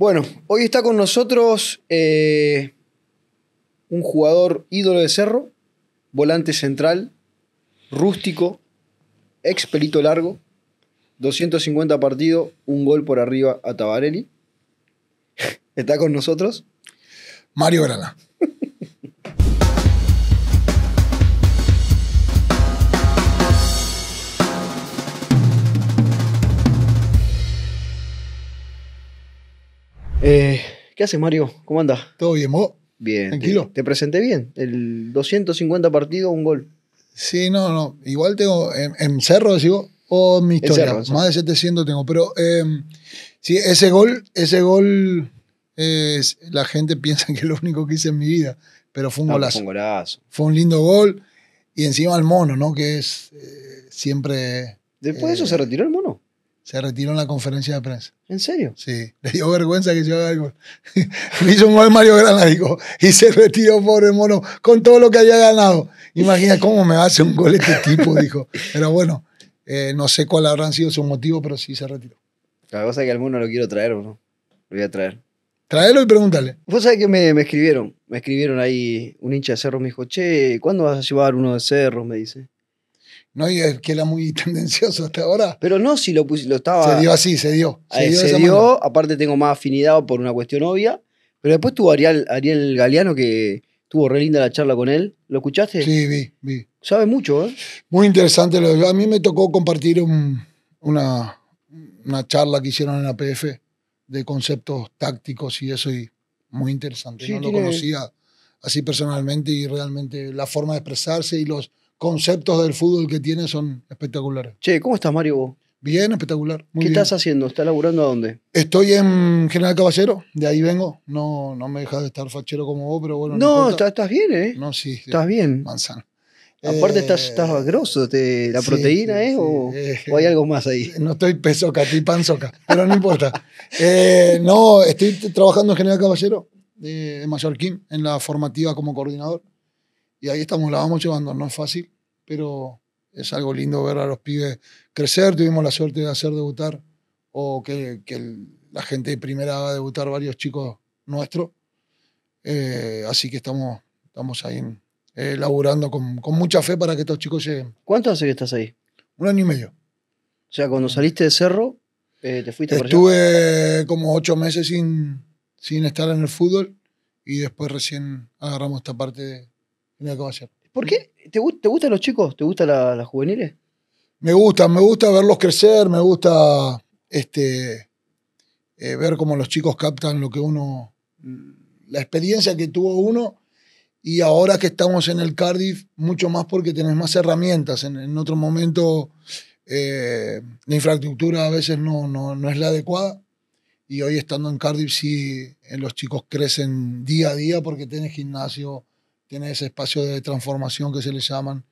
Bueno, hoy está con nosotros eh, un jugador ídolo de cerro, volante central, rústico, ex pelito largo, 250 partidos, un gol por arriba a Tabarelli. está con nosotros. Mario Grana. Eh, ¿Qué haces, Mario? ¿Cómo andas? Todo bien, ¿vos? Bien. Tranquilo. Te, presenté bien. El 250 partido, un gol. Sí, no, no. Igual tengo. En, Cerro, digo, o oh, mi historia. más de 700 tengo. Pero em, sí, ese gol, ese gol. la gente piensa que es lo único que hice en mi vida. Pero fue un golazo. Fue un golazo. Fue un lindo gol. Y encima el mono, ¿no? Que es eh, siempre. Después de eso eh, se retiró el mono se retiró en la conferencia de prensa. ¿En serio? Sí. Le dio vergüenza que se haga algo. hizo un gol Mario y se retiró, pobre mono, con todo lo que había ganado. Imagina cómo me hace un gol este tipo, dijo. Pero bueno, eh, no sé cuál habrán sido sus motivos, pero sí se retiró. La cosa es que alguno lo quiero traer o no. Lo voy a traer. Tráelo y pregúntale. Vos sabés que me, me escribieron, me escribieron ahí un hincha de cerro me dijo, che, ¿cuándo vas a llevar uno de Cerros? Me dice. No y es que era muy tendencioso hasta ahora. Pero no, si lo, lo estaba. Se dio así, se dio. Eh, se, dio, aparte tengo más afinidad por una cuestión obvia. Pero después tuvo Ariel, Ariel Galeano que tuvo re linda la charla con él. ¿Lo escuchaste? Sí, vi, vi. Sabe mucho, ¿eh? Muy interesante. a mí me tocó compartir una, una charla que hicieron en la PF de conceptos tácticos y eso, y muy interesante. yo no lo conocía así personalmente y realmente la forma de expresarse y los conceptos del fútbol que tiene son espectaculares. Che, ¿cómo estás, Mario? Bien, espectacular. ¿Qué estás haciendo? ¿Estás laburando a dónde? Estoy en General Caballero, de ahí vengo. No, no me dejas de estar fachero como vos, pero bueno. No, estás bien, ¿eh? No, sí. Estás bien. Manzana. Aparte eh, estás, estás, grosso, ¿la proteína eh, o, hay algo más ahí? Eh, no estoy pesoca, estoy panzoca, pero no importa. Eh, no, estoy trabajando en General Caballero, en Mallorquín, en la formativa como coordinador y ahí estamos, la vamos llevando, no es fácil, pero es algo lindo ver a los pibes crecer, tuvimos la suerte de hacer debutar o que, la gente primera primera a debutar varios chicos nuestros, eh, así que estamos, estamos ahí eh, laburando con, mucha fe para que estos chicos lleguen. ¿Cuánto hace que estás ahí? Un año y medio. O sea, cuando saliste de Cerro, eh, te fuiste Estuve como ocho meses sin, sin estar en el fútbol y después recién agarramos esta parte de, ¿Por qué? ¿Te, te gustan los chicos? ¿Te gustan las juveniles? Me gusta, me gusta verlos crecer, me gusta este, eh, ver cómo los chicos captan lo que uno, la experiencia que tuvo uno y ahora que estamos en el Cardiff, mucho más porque tenés más herramientas. En, otro momento eh, la infraestructura a veces no, no, no, es la adecuada y hoy estando en Cardiff sí eh, los chicos crecen día a día porque tenés gimnasio, tienes ese espacio de transformación que se le llaman,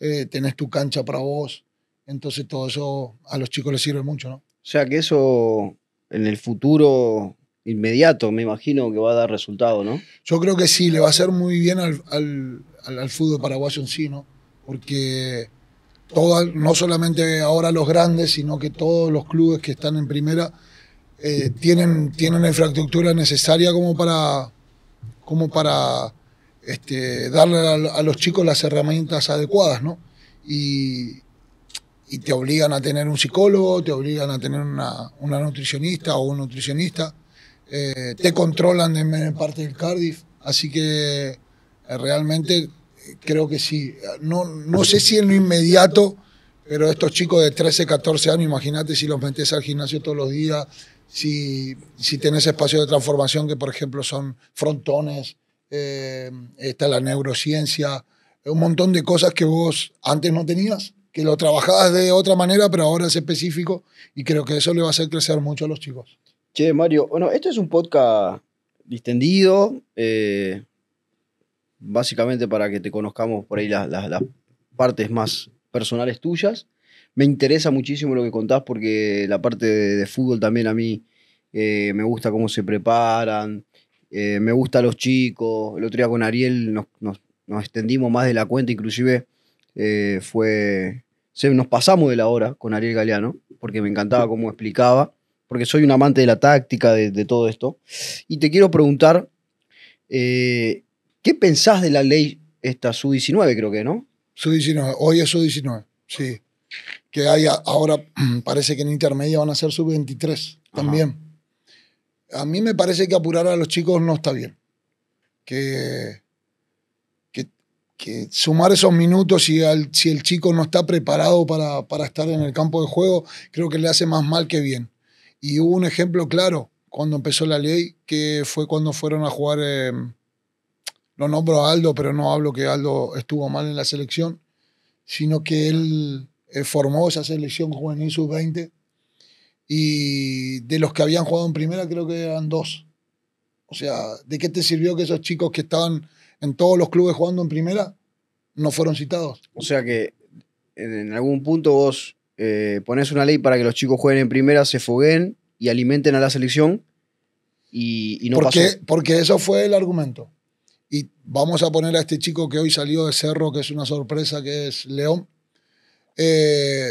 eh, tenés tu cancha para vos. Entonces todo eso a los chicos les sirve mucho, ¿no? O sea que eso en el futuro inmediato me imagino que va a dar resultado, ¿no? Yo creo que sí, le va a hacer muy bien al, al, al, fútbol paraguayo en sí, ¿no? Porque no solamente ahora los grandes, sino que todos los clubes que están en primera eh, tienen, tienen la infraestructura necesaria como para, como para este, darle a, los chicos las herramientas adecuadas, ¿no? Y, te obligan a tener un psicólogo, te obligan a tener una, nutricionista o un nutricionista, eh, te controlan en parte del Cardiff, así que eh, realmente creo que sí. No, sé si en lo inmediato, pero estos chicos de 13, 14 años, imagínate si los metes al gimnasio todos los días, si, si tenés espacios de transformación que, por ejemplo, son frontones, eh, está la neurociencia, un montón de cosas que vos antes no tenías, que lo trabajabas de otra manera, pero ahora es específico y creo que eso le va a hacer crecer mucho a los chicos. Che, Mario, bueno, este es un podcast distendido, eh, básicamente para que te conozcamos por ahí las, las, partes más personales tuyas. Me interesa muchísimo lo que contás porque la parte de, fútbol también a mí eh, me gusta cómo se preparan, eh, me gusta a los chicos, el otro día con Ariel nos, extendimos más de la cuenta, inclusive eh, fue, nos pasamos de la hora con Ariel Galeano, porque me encantaba cómo explicaba, porque soy un amante de la táctica, de, todo esto. Y te quiero preguntar, eh, ¿qué pensás de la ley esta SU-19, creo que, no? SU-19, hoy es SU-19, sí. Que ahora, parece que en intermedia van a ser SU-23 también a mí me parece que apurar a los chicos no está bien. Que, sumar esos minutos si, al, si, el chico no está preparado para, estar en el campo de juego, creo que le hace más mal que bien. Y hubo un ejemplo claro cuando empezó la ley, que fue cuando fueron a jugar, eh, lo nombro a Aldo, pero no hablo que Aldo estuvo mal en la selección, sino que él eh, formó esa selección juvenil sub-20 y de los que habían jugado en primera, creo que eran dos. O sea, ¿de qué te sirvió que esos chicos que estaban en todos los clubes jugando en primera no fueron citados? O sea que en algún punto vos eh, pones una ley para que los chicos jueguen en primera, se fogueen y alimenten a la selección y, no porque, Porque eso fue el argumento. Y vamos a poner a este chico que hoy salió de Cerro, que es una sorpresa, que es León. Eh,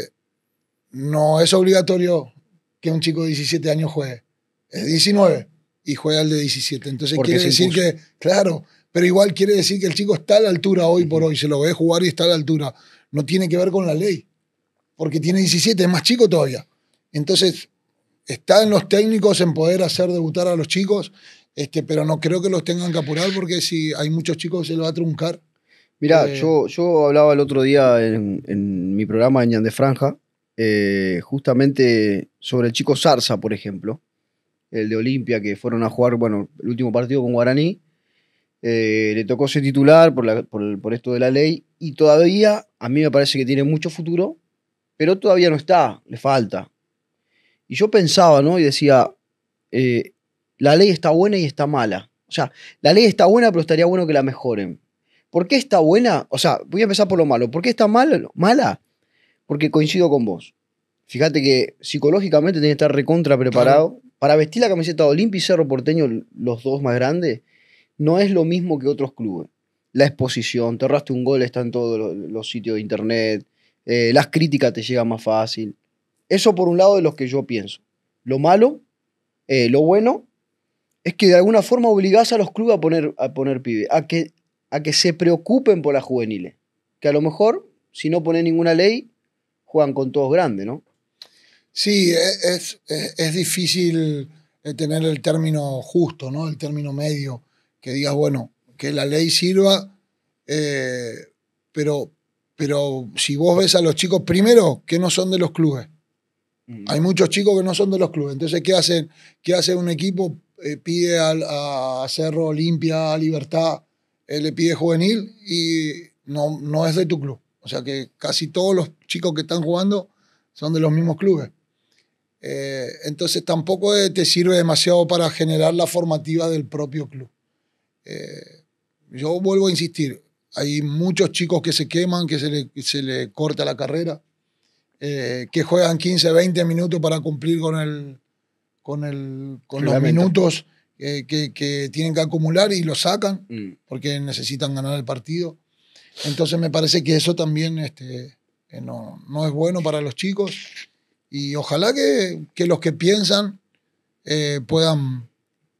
no es obligatorio que un chico de 17 años juegue. Es 19 y juega el de 17. Entonces quiere decir que, claro, pero igual quiere decir que el chico está a la altura hoy por hoy, se lo ve jugar y está a la altura. No tiene que ver con la ley, porque tiene 17, es más chico todavía. Entonces, está en los técnicos en poder hacer debutar a los chicos, este, pero no creo que los tengan que apurar porque si hay muchos chicos se lo va a truncar. mira eh, yo, yo hablaba el otro día en, mi programa en de Franja eh, justamente sobre el chico Zarza, por ejemplo, el de Olimpia, que fueron a jugar, bueno, el último partido con Guaraní. Eh, le tocó ser titular por, por, esto de la ley y todavía a mí me parece que tiene mucho futuro, pero todavía no está, le falta. Y yo pensaba, ¿no? Y decía, eh, la ley está buena y está mala. O sea, la ley está buena, pero estaría bueno que la mejoren. ¿Por qué está buena? O sea, voy a empezar por lo malo. ¿Por qué está mal, mala? Porque coincido con vos. Fíjate que psicológicamente tenés que estar recontra preparado. Para vestir la camiseta de Olimpia y Cerro Porteño, los dos más grandes, no es lo mismo que otros clubes. La exposición, te ahorraste un gol, está en todos los, sitios de internet. Eh, las críticas te llegan más fácil. Eso por un lado de lo que yo pienso. Lo malo, eh, lo bueno, es que de alguna forma obligás a los clubes a poner, a poner pibe, a que, a que se preocupen por las juveniles. Que a lo mejor, si no pones ninguna ley, juegan con todos grandes, ¿no? Sí, es, difícil eh, tener el término justo, ¿no? El término medio, que digas, bueno, que la ley sirva, eh, pero, pero si vos ves a los chicos, primero, que no son de los clubes. Mm. Hay muchos chicos que no son de los clubes. Entonces, ¿qué hacen? ¿Qué hace un equipo? Eh, pide a, Cerro Olimpia, Libertad, le pide juvenil y no, no es de tu club. O sea que casi todos los chicos que están jugando son de los mismos clubes. Eh, entonces tampoco te sirve demasiado para generar la formativa del propio club. Eh, yo vuelvo a insistir, hay muchos chicos que se queman, que se le, corta la carrera, eh, que juegan 15, 20 minutos para cumplir con, el, con, con los minutos que, tienen que acumular y lo sacan mm. porque necesitan ganar el partido. Entonces me parece que eso también este, eh, no, es bueno para los chicos y ojalá que, los que piensan eh, puedan,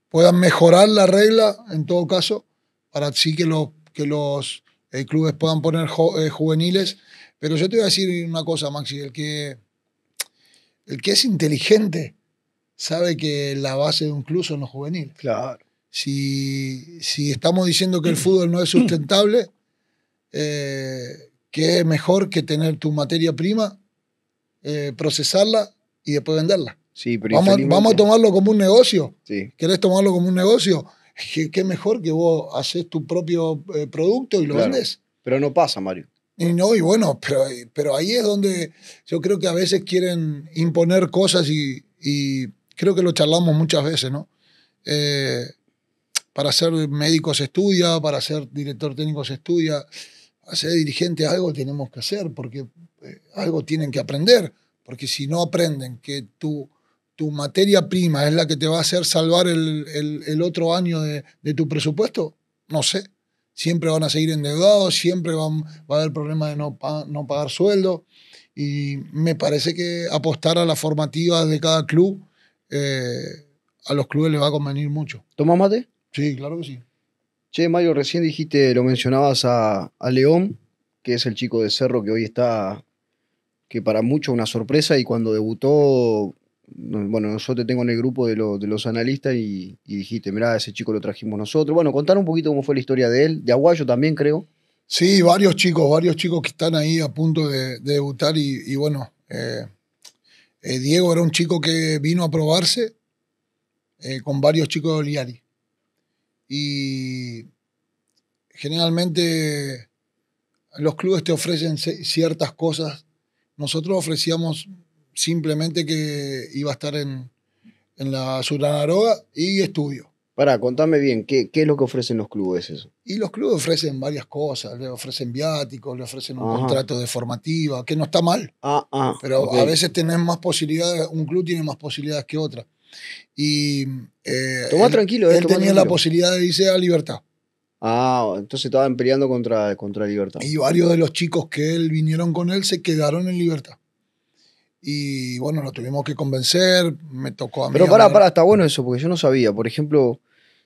puedan mejorar la regla en todo caso para así que, los que eh, los clubes puedan poner juveniles. Pero yo te voy a decir una cosa, Maxi, el que, el que es inteligente sabe que la base de un club son los juveniles. Claro. si estamos diciendo que el fútbol no es sustentable, eh, que es mejor que tener tu materia prima, eh, procesarla y después venderla. Sí, vamos, vamos, a tomarlo como un negocio. Sí. ¿Querés tomarlo como un negocio? ¿Qué, mejor que vos haces tu propio eh, producto y lo vendes? Pero no pasa, Mario. Y no, y bueno, pero, pero ahí es donde yo creo que a veces quieren imponer cosas y, y creo que lo charlamos muchas veces, ¿no? Eh, para ser médico se estudia, para ser director técnico se estudia ser dirigente algo tenemos que hacer, porque eh, algo tienen que aprender, porque si no aprenden que tu, tu materia prima es la que te va a hacer salvar el, otro año de, tu presupuesto, no sé. Siempre van a seguir endeudados, siempre van, va a haber problemas de no, no pagar sueldo. Y me parece que apostar a las formativas de cada club, eh, a los clubes les va a convenir mucho. ¿Toma mate? Sí, claro que sí. Che, Mario, recién dijiste, lo mencionabas a, León, que es el chico de Cerro que hoy está, que para muchos una sorpresa y cuando debutó, bueno, yo te tengo en el grupo de, los analistas y, dijiste, mirá, ese chico lo trajimos nosotros. Bueno, contar un poquito cómo fue la historia de él, de Aguayo también creo. Sí, varios chicos, varios chicos que están ahí a punto de, debutar y, bueno, eh, eh, Diego era un chico que vino a probarse eh, con varios chicos de Oliari y generalmente los clubes te ofrecen ciertas cosas. Nosotros ofrecíamos simplemente que iba a estar en, en la Suranaroga y estudio. para contame bien, ¿qué, es lo que ofrecen los clubes Y los clubes ofrecen varias cosas, le ofrecen viáticos, le ofrecen un contrato de formativa, que no está mal. Ah, ah, pero a veces tenés más posibilidades, un club tiene más posibilidades que otra. Y eh, tranquilo. Eh, él tenía la posibilidad de irse a Libertad. Ah, entonces estaban peleando contra, contra Libertad. Y varios de los chicos que él vinieron con él se quedaron en Libertad. Y bueno, lo tuvimos que convencer, me tocó a mí. Pero para, para, está bueno eso, porque yo no sabía. Por ejemplo,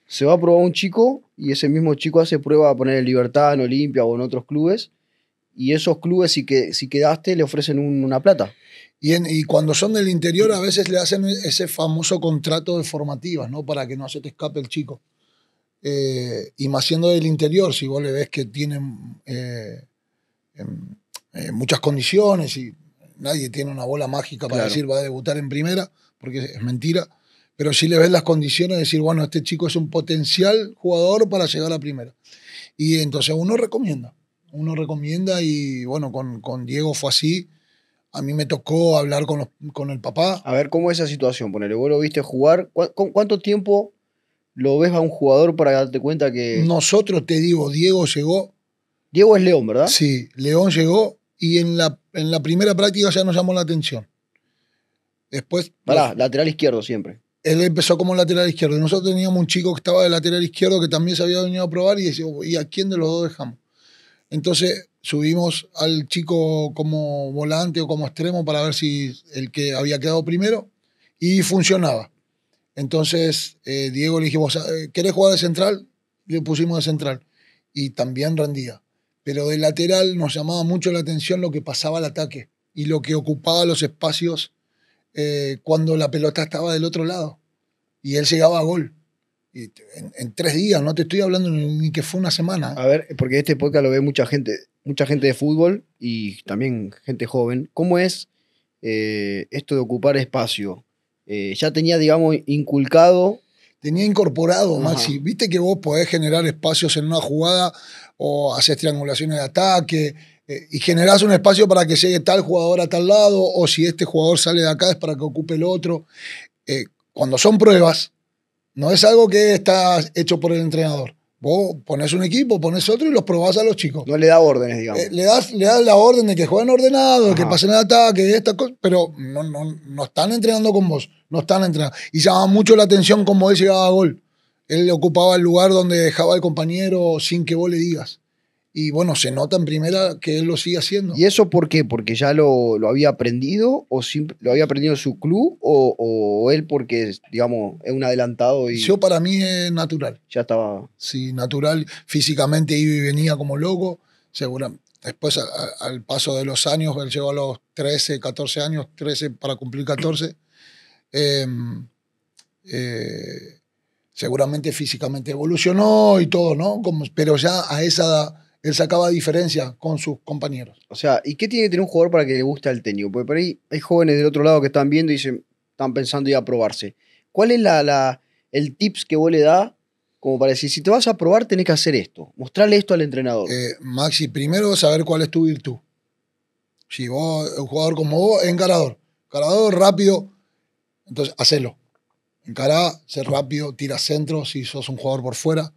se va a probar un chico y ese mismo chico hace prueba a poner en Libertad, en Olimpia o en otros clubes. Y esos clubes, si, que, si quedaste, le ofrecen una plata. Y, cuando son del interior a veces le hacen ese famoso contrato de formativas, ¿no? Para que no se te escape el chico. Eh, y más siendo del interior, si vos le ves que tienen eh, em, eh, muchas condiciones y nadie tiene una bola mágica para decir va a debutar en primera, porque es mentira, pero si le ves las condiciones, decir, bueno, este chico es un potencial jugador para llegar a primera. Y entonces uno recomienda, uno recomienda y bueno, con, con Diego fue así a mí me tocó hablar con, el papá. A ver, ¿cómo es esa situación? Ponele, vos lo viste jugar. ¿Cuánto tiempo lo ves a un jugador para darte cuenta que. Nosotros te digo, Diego llegó. Diego es León, ¿verdad? Sí, León llegó y en la, en la primera práctica ya nos llamó la atención. Después. Para lateral izquierdo siempre. Él empezó como lateral izquierdo. Nosotros teníamos un chico que estaba de lateral izquierdo que también se había venido a probar y decía, ¿y a quién de los dos dejamos? Entonces subimos al chico como volante o como extremo para ver si el que había quedado primero y funcionaba. Entonces eh, Diego le dije, ¿querés jugar de central? Le pusimos de central y también rendía. Pero de lateral nos llamaba mucho la atención lo que pasaba al ataque y lo que ocupaba los espacios eh, cuando la pelota estaba del otro lado. Y él llegaba a gol en, tres días, no te estoy hablando ni que fue una semana. A ver, porque este podcast lo ve mucha gente, mucha gente de fútbol y también gente joven. ¿Cómo es eh, esto de ocupar espacio? Eh, ya tenía, digamos, inculcado tenía incorporado, Maxi. Viste que vos podés generar espacios en una jugada o haces triangulaciones de ataque eh, y generás un espacio para que llegue tal jugador a tal lado o si este jugador sale de acá es para que ocupe el otro. cuando son pruebas, no es algo que está hecho por el entrenador. Vos pones un equipo, pones otro y los probás a los chicos. No le da órdenes, digamos. Eh, le, das, le la orden de que jueguen ordenado, que pasen el ataque, esta pero no, están entrenando con vos, no están entrenando. Y llamaba mucho la atención cómo él llegaba a gol. Él ocupaba el lugar donde dejaba el compañero sin que vos le digas. Y bueno, se nota en primera que él lo sigue haciendo. ¿Y eso por qué? ¿Porque ya lo, lo había aprendido? ¿O lo había aprendido su club? O, o, él porque, digamos, es un adelantado? Y... Yo para mí es natural. Ya estaba. Sí, natural. Físicamente iba y venía como loco. Seguramente. Después, al paso de los años, él llegó a los 13, 14 años, 13 para cumplir 14. Em, eh, seguramente físicamente evolucionó y todo, ¿no? Como, pero ya a esa edad él sacaba diferencia con sus compañeros. O sea, ¿y qué tiene que tener un jugador para que le guste el tenis? Porque por ahí hay jóvenes del otro lado que están viendo y dicen, están pensando ir a probarse. ¿Cuál es la, el tips que vos le das como para decir, si te vas a probar, tenés que hacer esto, mostrarle esto al entrenador? Eh, Maxi, primero saber cuál es tu virtud. Si vos, un jugador como vos, encarador. Encarador rápido, entonces hacelo. Encará, ser rápido, tira centro si sos un jugador por fuera.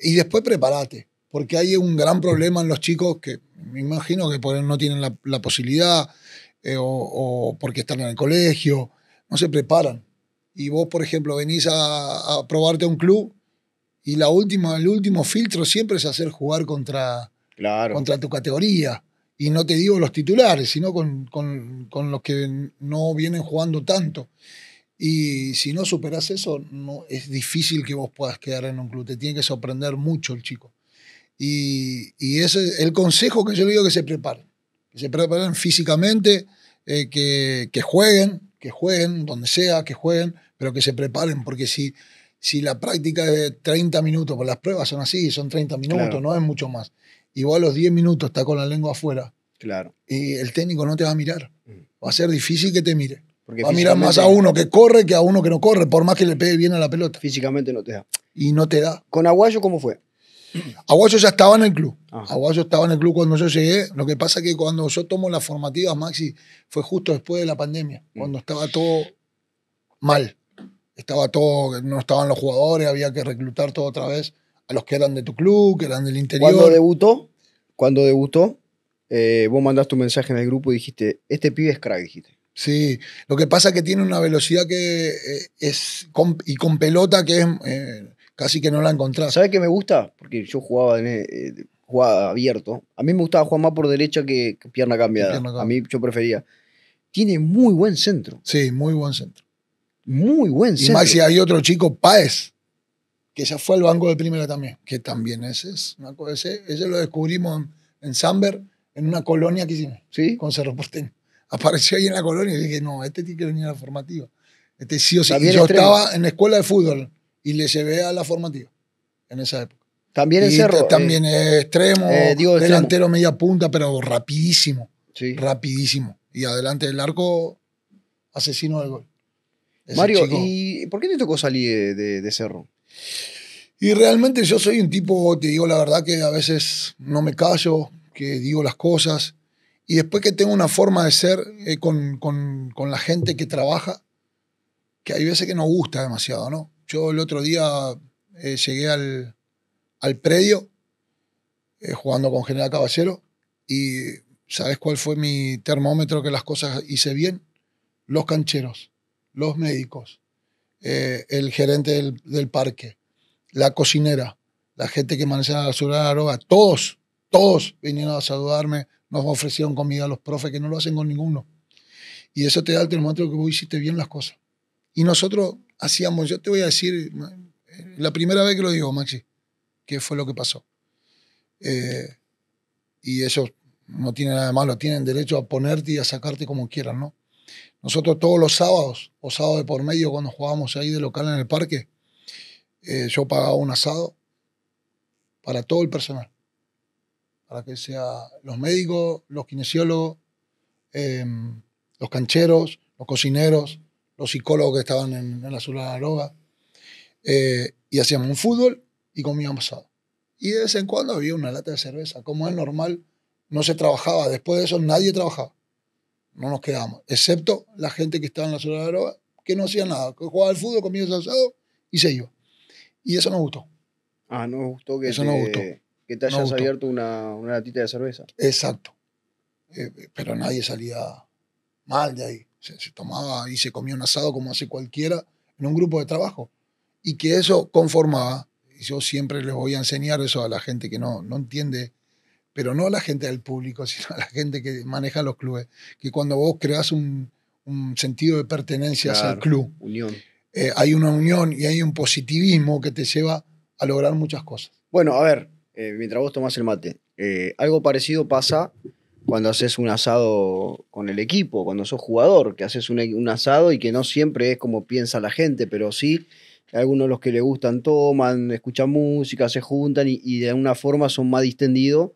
Y después prepárate porque hay un gran problema en los chicos que me imagino que por, no tienen la, posibilidad eh, o, porque están en el colegio, no se preparan. Y vos, por ejemplo, venís a, a probarte a un club y la última, el último filtro siempre es hacer jugar contra, contra tu categoría. Y no te digo los titulares, sino con, con los que no vienen jugando tanto. Y si no superas eso, no, es difícil que vos puedas quedar en un club. Te tiene que sorprender mucho el chico. Y, ese es el consejo que yo digo que se preparen. Que se preparen físicamente, eh, que, jueguen, que jueguen donde sea, que jueguen, pero que se preparen, porque si, si la práctica es de 30 minutos, pues las pruebas son así, son 30 minutos, no es mucho más. Igual a los 10 minutos está con la lengua afuera. Claro. Y el técnico no te va a mirar. Mm. Va a ser difícil que te mire. va a mirar más a uno que corre que a uno que no corre, por más que le pegue bien a la pelota. Físicamente no te da. Y no te da. ¿Con Aguayo cómo fue? Aguayo ya estaba en el club. Ah. Aguayo estaba en el club cuando yo llegué. Lo que pasa es que cuando yo tomo las formativas, Maxi, fue justo después de la pandemia, cuando mm. estaba todo mal. Estaba todo, no estaban los jugadores, había que reclutar todo otra vez a los que eran de tu club, que eran del interior. Cuando debutó, cuando debutó, eh, vos mandaste un mensaje en el grupo y dijiste, este pibe es crack, dijiste. Sí, lo que pasa es que tiene una velocidad que eh, es, y con pelota que es... Eh, casi que no la encontraba ¿Sabes qué me gusta? Porque yo jugaba, en, eh, abierto. A mí me gustaba jugar más por derecha que, pierna cambiada. A mí yo prefería. Tiene muy buen centro. Sí, muy buen centro. Muy buen centro. Y más si hay otro chico, Paez, que ya fue al banco de primera también. Que también ese es. ese, ese, lo descubrimos en, en en una colonia que hicimos. Sí. Con Cerro Porteño. Apareció ahí en la colonia y dije, no, este tiene que venir a la formativa. Este sí o sí. yo estaba en la escuela de fútbol y le llevé a la formativa en esa época. También en cerro. También eh, eh, extremo, delantero media punta, pero rapidísimo. Sí. Rapidísimo. Y adelante del arco, asesino del gol. Mario, ¿y por qué te tocó salir de, de, cerro? Y realmente yo soy un tipo, te digo la verdad, que a veces no me callo, que digo las cosas. Y después que tengo una forma de ser eh, con, con, con la gente que trabaja, que hay veces que no gusta demasiado, ¿no? Yo el otro día eh, llegué al, predio eh, jugando con General Caballero y ¿sabes cuál fue mi termómetro que las cosas hice bien? Los cancheros, los médicos, eh, el gerente del, parque, la cocinera, la gente que maneja la ciudad de la droga, todos, todos vinieron a saludarme, nos ofrecieron comida a los profes que no lo hacen con ninguno. Y eso te da el termómetro que vos hiciste bien las cosas. Y nosotros hacíamos, yo te voy a decir, la primera vez que lo digo, Maxi, qué fue lo que pasó. Eh, y eso no tiene nada de malo, tienen derecho a ponerte y a sacarte como quieran, ¿no? Nosotros todos los sábados, o sábados de por medio, cuando jugábamos ahí de local en el parque, eh, yo pagaba un asado para todo el personal. Para que sea los médicos, los kinesiólogos, eh, los cancheros, los cocineros, los psicólogos que estaban en, la zona de la droga. Eh, y hacíamos un fútbol y comíamos asado. Y de vez en cuando había una lata de cerveza. Como es normal, no se trabajaba. Después de eso nadie trabajaba. No nos quedamos Excepto la gente que estaba en la zona de la droga, que no hacía nada. Que jugaba al fútbol, comía asado y se iba. Y eso nos gustó. Ah, no gustó que eso te, gustó. que te hayas abierto una, latita de cerveza. Exacto. Eh, pero nadie salía mal de ahí se, tomaba y se comía un asado como hace cualquiera en un grupo de trabajo. Y que eso conformaba, y yo siempre les voy a enseñar eso a la gente que no, no entiende, pero no a la gente del público, sino a la gente que maneja los clubes, que cuando vos creas un, sentido de pertenencia al club, eh, hay una unión y hay un positivismo que te lleva a lograr muchas cosas. Bueno, a ver, eh, mientras vos tomás el mate, eh, algo parecido pasa cuando haces un asado con el equipo, cuando sos jugador, que haces un, asado y que no siempre es como piensa la gente, pero sí, algunos de los que le gustan toman, escuchan música, se juntan y, de alguna forma son más distendidos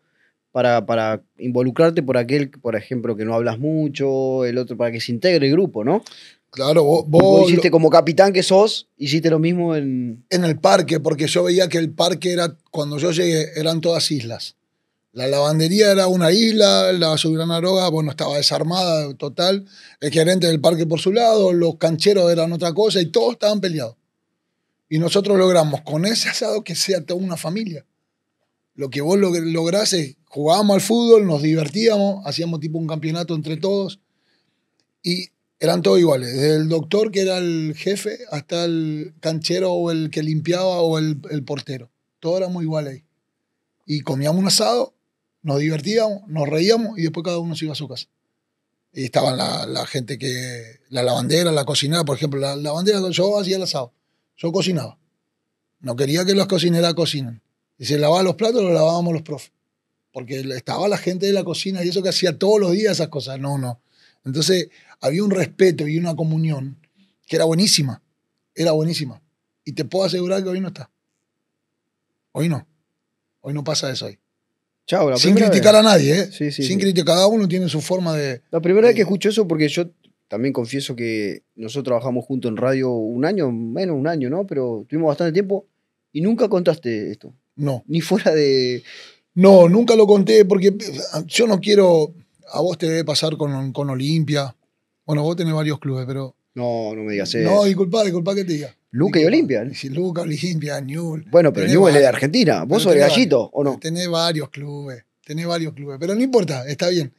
para, para, involucrarte por aquel, por ejemplo, que no hablas mucho, el otro, para que se integre el grupo, ¿no? Claro, vos, hiciste como capitán que sos, hiciste lo mismo en... En el parque, porque yo veía que el parque era, cuando yo llegué, eran todas islas. La lavandería era una isla, la gran droga, bueno, estaba desarmada total, el gerente del parque por su lado, los cancheros eran otra cosa y todos estaban peleados. Y nosotros logramos con ese asado que sea toda una familia. Lo que vos lográs es, jugábamos al fútbol, nos divertíamos, hacíamos tipo un campeonato entre todos y eran todos iguales, desde el doctor que era el jefe hasta el canchero o el que limpiaba o el, el portero. Todos éramos iguales ahí. Y comíamos un asado nos divertíamos, nos reíamos y después cada uno se iba a su casa. Y estaban la, gente que, la lavandera, la cocinera, por ejemplo, la lavandera, yo hacía el asado, yo cocinaba. No quería que las cocineras cocinan. Y se lavaba los platos, los lavábamos los profes. Porque estaba la gente de la cocina y eso que hacía todos los días esas cosas. No, no. Entonces había un respeto y una comunión que era buenísima. Era buenísima. Y te puedo asegurar que hoy no está. Hoy no. Hoy no pasa eso hoy. Sin criticar a nadie, ¿eh? Sin criticar, cada uno tiene su forma de... La primera vez que escucho eso, porque yo también confieso que nosotros trabajamos juntos en radio un año, menos un año, ¿no? Pero tuvimos bastante tiempo y nunca contaste esto. No. Ni fuera de... No, nunca lo conté porque ah, yo no quiero... A vos te debe pasar con, con Olimpia. Bueno, vos tenés varios clubes, pero no, no me digas eso. No, disculpa, disculpa que te diga. Luca y Olimpia. Luca, Olimpia, Newell. Bueno, pero Newell es de Argentina. ¿Vos sos de gallito o no? Tenés varios clubes. Tenés varios clubes. Pero no importa, está bien.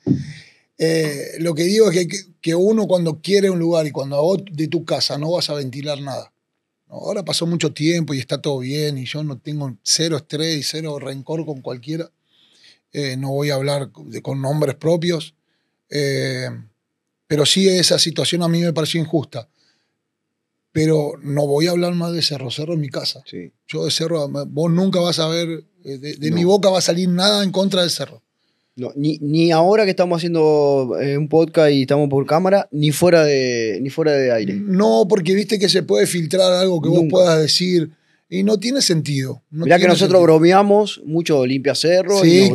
Eh, lo que digo es que, uno cuando quiere un lugar y cuando vos de tu casa no vas a ventilar nada. Ahora pasó mucho tiempo y está todo bien y yo no tengo cero estrés y cero rencor con cualquiera. Eh, no voy a hablar de, con nombres propios. Eh, pero sí esa situación a mí me pareció injusta. Pero no voy a hablar más de Cerro Cerro es mi casa. Yo de Cerro, vos nunca vas a ver, eh, de, mi boca va a salir nada en contra de Cerro. No, ni, ni, ahora que estamos haciendo eh, un podcast y estamos por cámara, ni fuera, de, ni fuera de aire. No, porque viste que se puede filtrar algo que vos puedas decir y no tiene sentido. Ya que nosotros bromeamos mucho Limpia Cerro y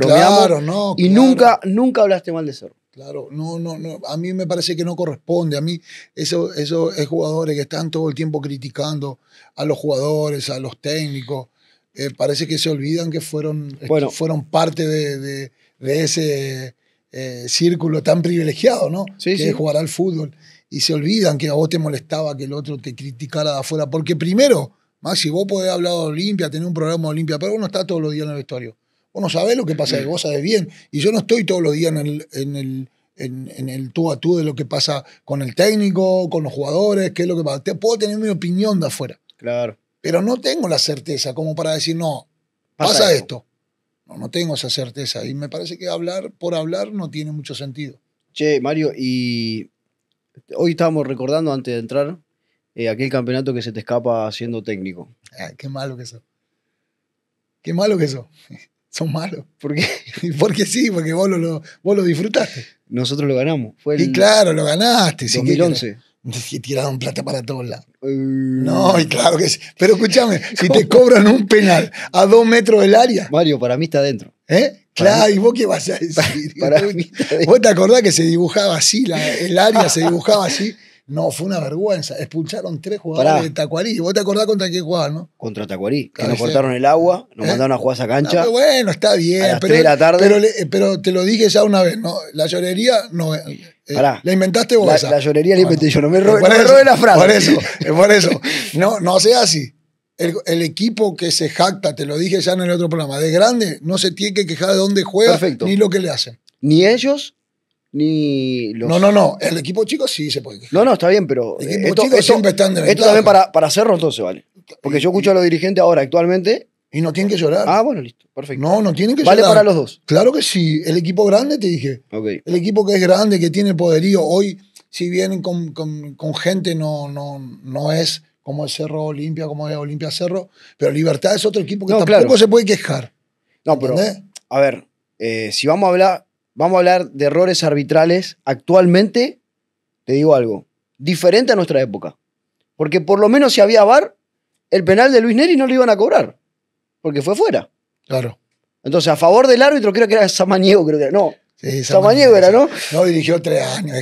Y nunca, nunca hablaste mal de Cerro. Claro, no, no, no. A mí me parece que no corresponde. A mí, esos eso es jugadores que están todo el tiempo criticando a los jugadores, a los técnicos, eh, parece que se olvidan que fueron, fueron parte de, ese eh, círculo tan privilegiado, ¿no? Sí, que jugar al fútbol. Y se olvidan que a vos te molestaba que el otro te criticara de afuera. Porque primero, si vos podés hablar de Olimpia, tener un programa de Olimpia, pero uno está todos los días en el vestuario. Vos no sabés lo que pasa, vos sabés bien. Y yo no estoy todos los días en el, en el, en, el tú a tú de lo que pasa con el técnico, con los jugadores, qué es lo que pasa. puedo tener mi opinión de afuera. Claro. Pero no tengo la certeza como para decir, no, pasa, esto. No, no tengo esa certeza. Y me parece que hablar por hablar no tiene mucho sentido. Che, Mario, y hoy estábamos recordando antes de entrar eh, aquel campeonato que se te escapa siendo técnico. qué malo que eso. Qué malo que eso son malos. Porque, porque sí, porque vos lo, disfrutaste. Nosotros lo ganamos. y claro, lo ganaste. 2011. Y tiraron plata para todos lados. Eh. No, y claro que sí. Pero escúchame, si te cobran un penal a dos metros del área. Mario, para mí está dentro. ¿Eh? Claro, ¿y vos qué vas a decir? ¿Vos te acordás que se dibujaba así, el área se dibujaba así? No, fue una vergüenza. Expulsaron tres jugadores de Tacuarí. ¿Vos te acordás contra qué jugaban, no? Contra Tacuarí. Que nos cortaron el agua, nos ¿Eh? mandaron a jugar esa cancha. bueno, está bien. A las pero, de la tarde. Pero, te lo dije ya una vez, ¿no? La llorería no. Eh, eh, la inventaste vos. La, llorería la inventé yo. No me robé, la frase. Por eso, por eso. No, no sea así. El, equipo que se jacta, te lo dije ya en el otro programa, de grande, no se tiene que quejar de dónde juega ni lo que le hacen. Ni ellos ni No, no, no. El equipo chico sí se puede. quejar No, no, está bien, pero. El equipo eh, esto, chico Esto también para, para hacerlo vale. Porque yo escucho a los dirigentes ahora, actualmente. Y no tienen que llorar. Ah, bueno, listo. Perfecto. No, no tienen que llorar. Vale para los dos. Claro que sí. El equipo grande, te dije. El equipo que es grande, que tiene poderío. Hoy, si vienen con, gente, no, no, no es como el Cerro Olimpia, como es Olimpia Cerro. Pero Libertad es otro equipo que no, tampoco se puede quejar. No, pero. A ver, eh, si vamos a hablar vamos a hablar de errores arbitrales actualmente, te digo algo, diferente a nuestra época. Porque por lo menos si había VAR, el penal de Luis Neri no lo iban a cobrar, porque fue fuera. Claro. Entonces, a favor del árbitro, creo que era Samaniego, creo que era. No, Sí, Samaniego era, ¿no? No, dirigió tres años.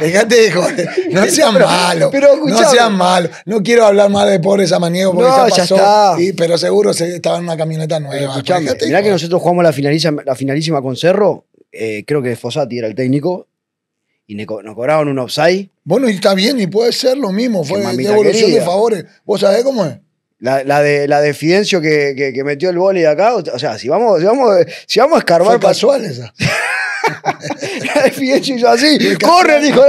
Dejate joder. No seas malo. no seas malo. No quiero hablar mal de pobre Samaniego porque no, ya pasó. está. pero seguro estaba en una camioneta nueva. Escuchame, mirá que nosotros jugamos la, finalísima, la finalísima con Cerro. Eh, creo que Fossati era el técnico. Y nos cobraban un offside. Bueno, y está bien, y puede ser lo mismo. Fue devolución evolución de favores. ¿Vos sabés cómo es? La, la, de, la Fidencio que, metió el de acá, o sea, si vamos, vamos, si vamos a escarbar. Fue casual esa. la de Fidencio hizo así. corre Dijo.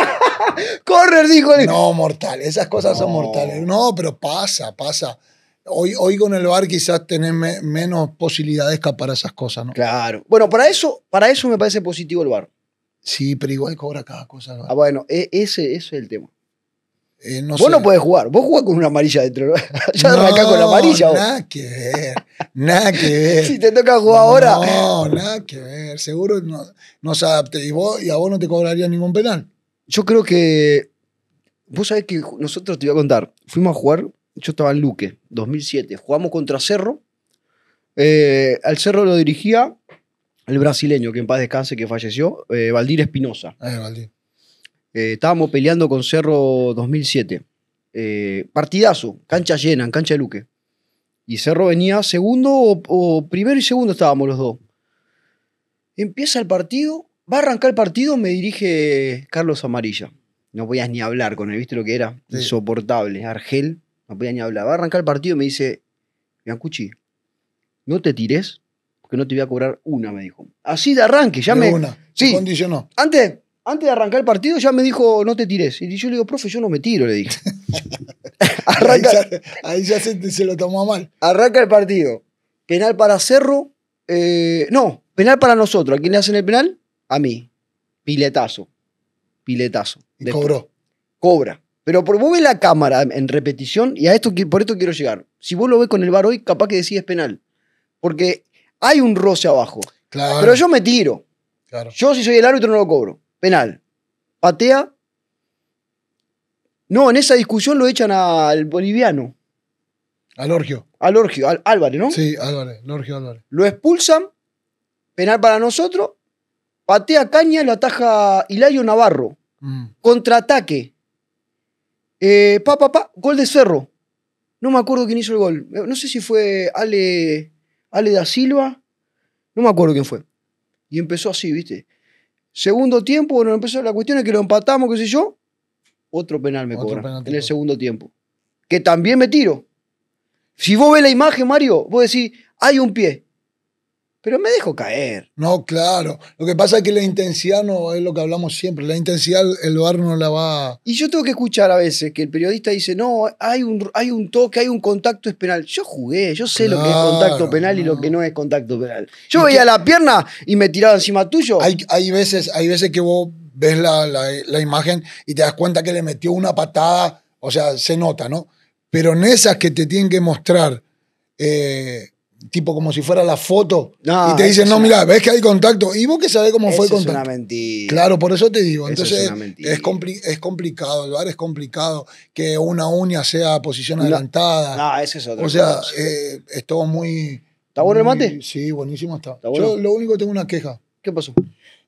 corre Dijo. No, mortal. Esas cosas son mortales. No, pero pasa, pasa. Hoy, hoy con el bar quizás tenés menos posibilidades de escapar esas cosas, ¿no? Claro. Bueno, para eso, para eso me parece positivo el bar. Sí, pero igual cobra cada cosa. Ah, bueno, e, ese es el tema. Eh, vos no podés jugar, vos jugás con una amarilla dentro. ya arrancás con la amarilla. Nada que ver, nada que ver. si te toca jugar ahora. No, nada que ver. Seguro no, se adapte. Y, a vos no te cobraría ningún penal. Yo creo que. Vos sabés que nosotros te iba a contar. Fuimos a jugar, yo estaba en Luque, 2007. Jugamos contra Cerro. Eh, al Cerro lo dirigía el brasileño, que en paz descanse, que falleció, eh, Valdir Espinosa. Valdir. Eh, estábamos peleando con Cerro 2007. Eh, partidazo, cancha llena, en cancha de Luque. Y Cerro venía segundo o, primero y segundo estábamos los dos. Empieza el partido, va a arrancar el partido, me dirige Carlos Amarilla. No podías ni hablar con él, ¿viste lo que era? Insoportable. Argel, no podía ni hablar. Va a arrancar el partido y me dice, Cuchi, no te tires, porque no te voy a cobrar una, me dijo. Así de arranque, ya me... Una. Sí. Condicionó. Antes, antes de arrancar el partido ya me dijo, no te tires. Y yo le digo, profe, yo no me tiro, le dije. arranca, ahí ya, se, lo tomó mal. Arranca el partido. Penal para Cerro. Eh, no, penal para nosotros. ¿A quién le hacen el penal? A mí. Piletazo. Piletazo. Y cobró. Cobra. Pero por, vos ves la cámara en repetición, y a esto, por esto quiero llegar. Si vos lo ves con el bar hoy, capaz que decís penal. Porque hay un roce abajo. Claro. Pero yo me tiro. Claro. Yo, si soy el árbitro, no lo cobro penal. Patea. No, en esa discusión lo echan al boliviano. Al Orgio. Al Orgio, Álvarez, ¿no? Sí, Álvarez, Orgio Álvarez. Lo expulsan, penal para nosotros, patea Caña, lo ataja Hilario Navarro. Mm. Contraataque. Eh, pa, gol de Cerro. No me acuerdo quién hizo el gol. No sé si fue Ale, Ale da Silva. No me acuerdo quién fue. Y empezó así, ¿viste? Segundo tiempo, bueno, empezó la cuestión es que lo empatamos, qué sé yo. Otro penal me cobra en el segundo tiempo. Que también me tiro. Si vos ves la imagen, Mario, vos decís, hay un pie pero me dejo caer. No, claro. Lo que pasa es que la intensidad no es lo que hablamos siempre. La intensidad el bar no la va. Y yo tengo que escuchar a veces que el periodista dice, no, hay un, hay un toque, hay un contacto es penal. Yo jugué, yo sé lo que es contacto penal y lo que no es contacto penal. Yo veía la pierna y me tiraba encima tuyo. Hay, hay, veces, hay veces que vos ves la, la, imagen y te das cuenta que le metió una patada, o sea, se nota, ¿no? Pero en esas que te tienen que mostrar. Eh, tipo como si fuera la foto y te dicen, no, mira, ves que hay contacto. Y vos que sabés cómo fue el contacto. Es una mentira. Claro, por eso te digo. Entonces es, es, complicado, el bar es complicado, que una uña sea posición adelantada. No, es O sea, eh, es todo muy... ¿Está bueno el mate? Sí, buenísimo está. Yo lo único tengo una queja. ¿Qué pasó?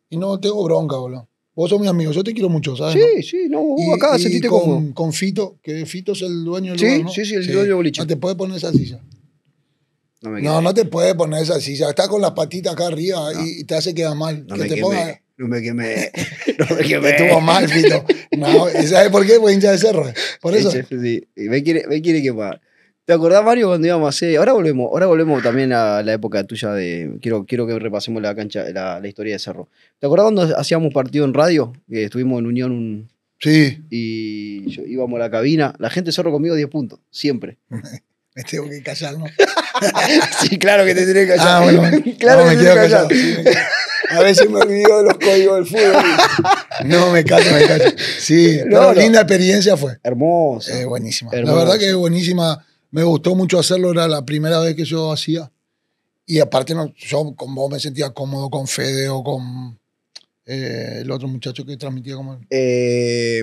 Y no tengo bronca, boludo. Vos sos mi amigo, yo te quiero mucho, ¿sabes? Sí, sí, no, acá sentiste con, Con Fito, que Fito es el dueño del sí, Sí, sí, el dueño del boliche. Ah, te puede poner esa silla. No, no, te puedes poner esa silla. Está con las patitas acá arriba y te hace quedar mal. No me te quemé. No me quemé. No me quemé. estuvo mal, Fito. No, ¿sabes por qué? Pues hincha de cerro. ¿eh? Por eso. sí. Me quiere, quiere quemar. ¿Te acordás, Mario, cuando íbamos a hacer? Ahora volvemos, ahora volvemos también a la época tuya de. Quiero, quiero que repasemos la cancha, la, la historia de Cerro. ¿Te acordás cuando hacíamos partido en radio? Que estuvimos en Unión un. Sí. Y yo, íbamos a la cabina. La gente de Cerro conmigo 10 puntos, siempre. me tengo que callar, ¿no? sí, claro que te tienes que callar. Ah, bueno. claro que me tengo que callar. A veces me olvido de los códigos del fútbol. No, me callo, me callo. Sí, linda experiencia fue. Hermosa. buenísima. La verdad que buenísima. Me gustó mucho hacerlo, era la primera vez que yo hacía. Y aparte, yo con vos me sentía cómodo con Fede o con eh, el otro muchacho que transmitía como... Eh,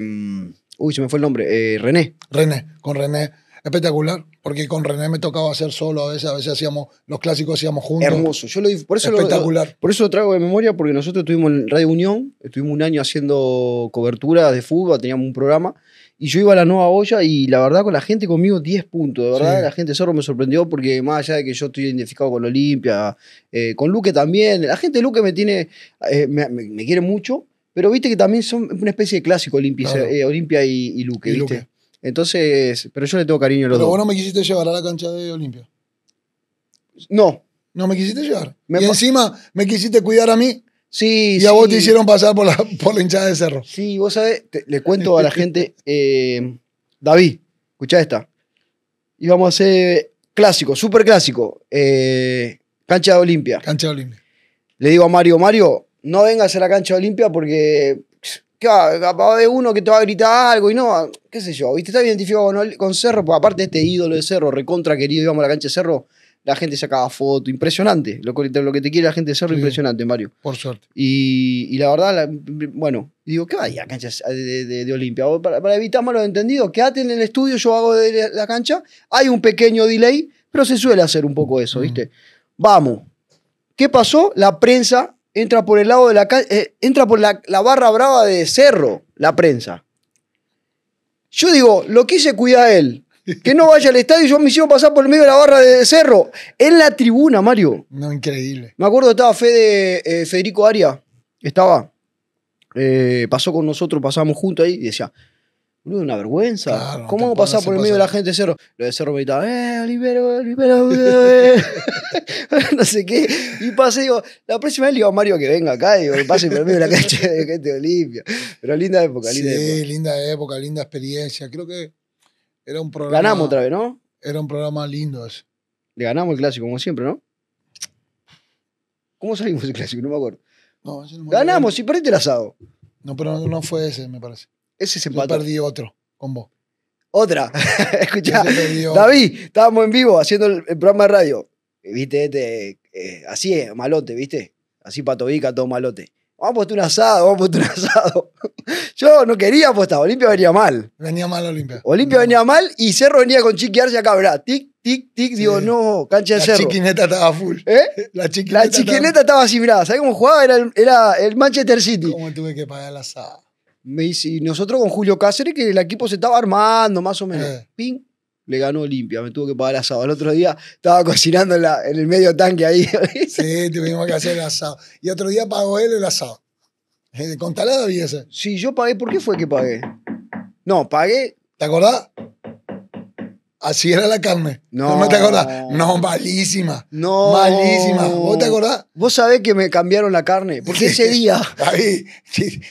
uy, se me fue el nombre. Eh, René. René, con René espectacular, porque con René me tocaba hacer solo a veces, a veces hacíamos, los clásicos hacíamos juntos. Hermoso, yo lo por eso espectacular. por eso lo traigo de memoria, porque nosotros estuvimos en Radio Unión, estuvimos un año haciendo coberturas de fútbol, teníamos un programa, y yo iba a la nueva olla y la verdad con la gente conmigo 10 puntos, de verdad la gente Zorro me sorprendió porque más allá de que yo estoy identificado con Olimpia, eh, con Luque también, la gente de Luque me tiene, eh, me, quiere mucho, pero viste que también son una especie de clásico Olimpia, eh, y, Luque, Luque. Entonces, pero yo le tengo cariño a los pero dos. vos no me quisiste llevar a la cancha de Olimpia. No. No me quisiste llevar. y encima me quisiste cuidar a mí Sí, y a vos te hicieron pasar por la, por hinchada de cerro. Sí, vos sabés, le cuento a la gente. Eh, David, escuchá esta. Íbamos a hacer clásico, súper clásico. Eh, cancha de Olimpia. Cancha de Olimpia. Le digo a Mario, Mario, no vengas a la cancha de Olimpia porque Claro, capaz de uno que te va a gritar algo y no, qué sé yo, ¿viste? Está identificado con, con Cerro, porque aparte de este ídolo de Cerro, recontra querido, íbamos a la cancha de Cerro, la gente sacaba foto, impresionante. Lo, lo que te quiere la gente de Cerro, impresionante, Mario. Por suerte. Y, y la verdad, bueno, digo, ¿qué vaya a cancha de, de, Olimpia? Para, evitar malos entendidos, quédate en el estudio, yo hago de la cancha, hay un pequeño delay, pero se suele hacer un poco eso, ¿viste? Vamos. ¿Qué pasó? La prensa entra por el lado de la eh, entra por la, barra brava de Cerro, la prensa. Yo digo, lo quise cuidar a él. Que no vaya al estadio, yo me hicieron pasar por el medio de la barra de Cerro. En la tribuna, Mario. No, increíble. Me acuerdo estaba eh, Federico Aria. Estaba. Eh, pasó con nosotros, pasamos juntos ahí y decía, una vergüenza. ¿Cómo vamos a pasar por el medio de la gente de Cerro? Lo de Cerro me gritaba, eh, Olivero, Olivero, eh". no sé qué. Y pasé, digo, la próxima vez le digo a Mario que venga acá, digo, que pase por el medio de la cancha de gente de Olimpia. Pero linda época, linda sí, linda época, linda experiencia. Creo que era un programa. Ganamos otra vez, ¿no? Era un programa lindo ese. Le ganamos el clásico, como siempre, ¿no? ¿Cómo salimos el clásico? No me acuerdo. no Ganamos, y perdiste el asado. No, pero no fue ese, me parece. Ese se empató. Yo perdí otro con vos. Otra. Escuchá. David, estábamos en vivo haciendo el, programa de radio. Eh, viste, este, eh, así es, malote, ¿viste? Así patovica, todo malote. Vamos a poner un asado, vamos a poner un asado. Yo no quería apostar, Olimpia venía mal. Venía mal Olimpia. Olimpia venía mal y Cerro venía con chiquearse acá, ¿verdad? Tic, tic, tic, digo, no, cancha de Cerro. La chiquineta estaba full. ¿Eh? La chiquineta, estaba... así, mirá, ¿sabés cómo jugaba? Era era el Manchester City. ¿Cómo tuve que pagar el asado? y nosotros con Julio Cáceres, que el equipo se estaba armando, más o menos. Eh. le ganó Olimpia, me tuvo que pagar el asado. El otro día estaba cocinando en, la, el medio tanque ahí. sí, tuvimos que hacer el asado. Y otro día pagó él el asado. Eh, con talada eso. Sí, yo pagué. ¿Por qué fue que pagué? No, pagué. ¿Te acordás? Así era la carne. No. ¿No te acordás? No, malísima. No. Malísima. ¿Vos te acordás? Vos sabés que me cambiaron la carne. Porque ese día.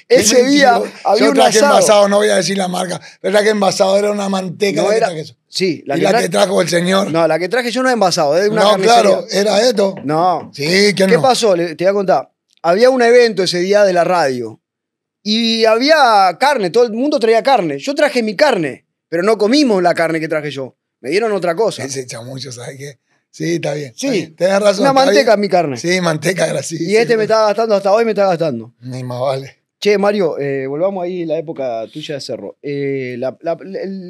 ese día había Yo un traje envasado, no voy a decir la marca. Pero traje envasado era una manteca. que Sí, la, y que, la que trajo el señor. No, la que traje yo no era envasado. no, claro, era esto. No. Sí, ¿qué pasó? te voy a contar. Había un evento ese día de la radio. Y había carne, todo el mundo traía carne. Yo traje mi carne pero no comimos la carne que traje yo. Me dieron otra cosa. Ese mucho, ¿sabes qué? Sí, está bien. Sí, tenés razón. Una manteca mi carne. Sí, manteca gracias. Y este me está gastando, hasta hoy me está gastando. Ni más vale. Che, Mario, eh, volvamos ahí a la época tuya de Cerro. Eh,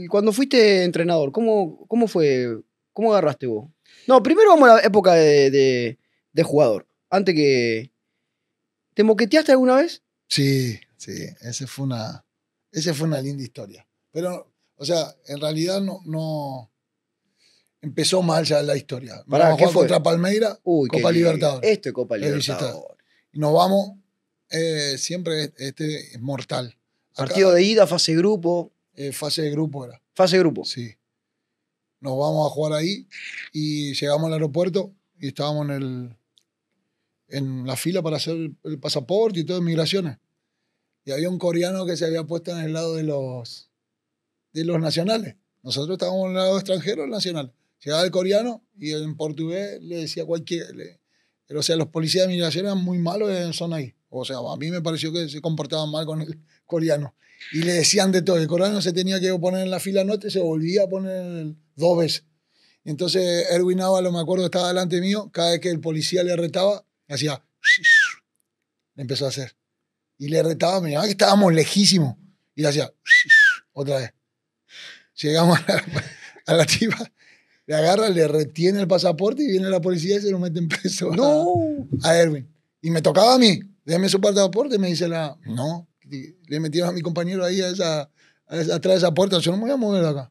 cuando fuiste entrenador, ¿cómo, ¿cómo fue? ¿Cómo agarraste vos? No, primero vamos a la época de, jugador. Antes que... ¿Te moqueteaste alguna vez? Sí, sí. Ese fue una, ese fue una linda historia. Pero o sea, en realidad no, no empezó mal ya la historia. Para vamos contra Palmeira, Copa Libertadores. Esto es Copa Libertadores. Y nos vamos, eh, siempre este es mortal. Partido de ida, fase grupo. Eh, fase de grupo era. Fase de grupo. Sí. Nos vamos a jugar ahí y llegamos al aeropuerto y estábamos en el en la fila para hacer el pasaporte y todo migraciones. Y había un coreano que se había puesto en el lado de los de los nacionales. Nosotros estábamos en el lado extranjero, nacional. Llegaba el coreano y en portugués le decía cualquier. o sea, los policías de migración eran muy malos en zona ahí. O sea, a mí me pareció que se comportaban mal con el coreano. Y le decían de todo. El coreano se tenía que poner en la fila norte, se volvía a poner dos veces. Entonces, Erwin Ábalo me acuerdo, estaba delante mío. Cada vez que el policía le retaba, hacía. Le empezó a hacer. Y le retaba, me que estábamos lejísimos. Y le hacía. Otra vez. Llegamos a la, a la le agarra, le retiene el pasaporte y viene la policía y se lo mete en preso no. a, Erwin. Y me tocaba a mí, déjame su pasaporte, me dice la, no, le metieron a mi compañero ahí a esa, a atrás de esa puerta, yo no me voy a mover acá.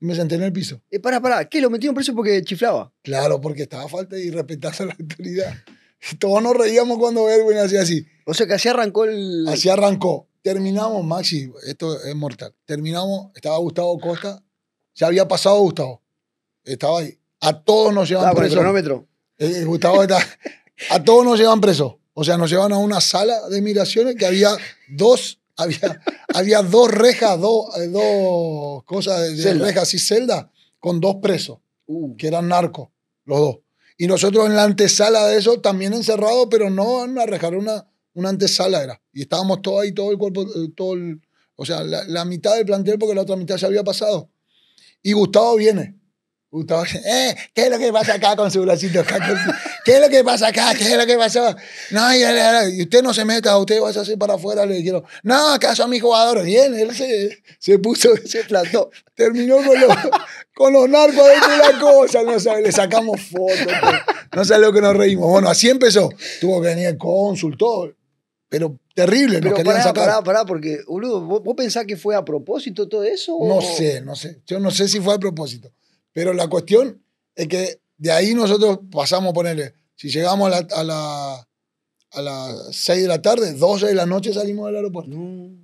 me senté en el piso. Eh, para para ¿qué? ¿Lo metieron preso porque chiflaba? Claro, porque estaba falta y respetar a la autoridad. Todos nos reíamos cuando Erwin hacía así. O sea que así arrancó el. Así arrancó. Terminamos, Maxi, esto es mortal. Terminamos, estaba Gustavo Costa, ya había pasado Gustavo. Estaba ahí. A todos nos llevan presos. Eh, eh, Gustavo está. A todos nos llevan presos. O sea, nos llevan a una sala de migraciones que había dos, había, había dos rejas, dos, eh, dos cosas de, rejas y celdas con dos presos, uh. que eran narcos, los dos. Y nosotros en la antesala de eso, también encerrados, pero no en una una, una antesala era. Y estábamos todos ahí, todo el cuerpo, eh, todo el, o sea, la, mitad del plantel porque la otra mitad ya había pasado. Y Gustavo viene. Gustavo dice, eh, ¿qué es lo que pasa acá con su bracito? ¿Qué es lo que pasa acá? ¿Qué es lo que pasa? No, y, usted no se meta, usted va a hacer para afuera, le dijeron, no, acaso a mis jugadores. viene él se, se puso, se plantó. Terminó con los, con los narcos de la cosa, no sabe, le sacamos fotos. No sabe lo que nos reímos. Bueno, así empezó. Tuvo que venir el cónsul, pero terrible, pero nos querían pará, Pará, pará, porque, boludo, ¿vos, pensás que fue a propósito todo eso? No sé, no sé. Yo no sé si fue a propósito. Pero la cuestión es que de ahí nosotros pasamos a ponerle, si llegamos a la, a a las 6 de la tarde, 12 de la noche salimos del aeropuerto.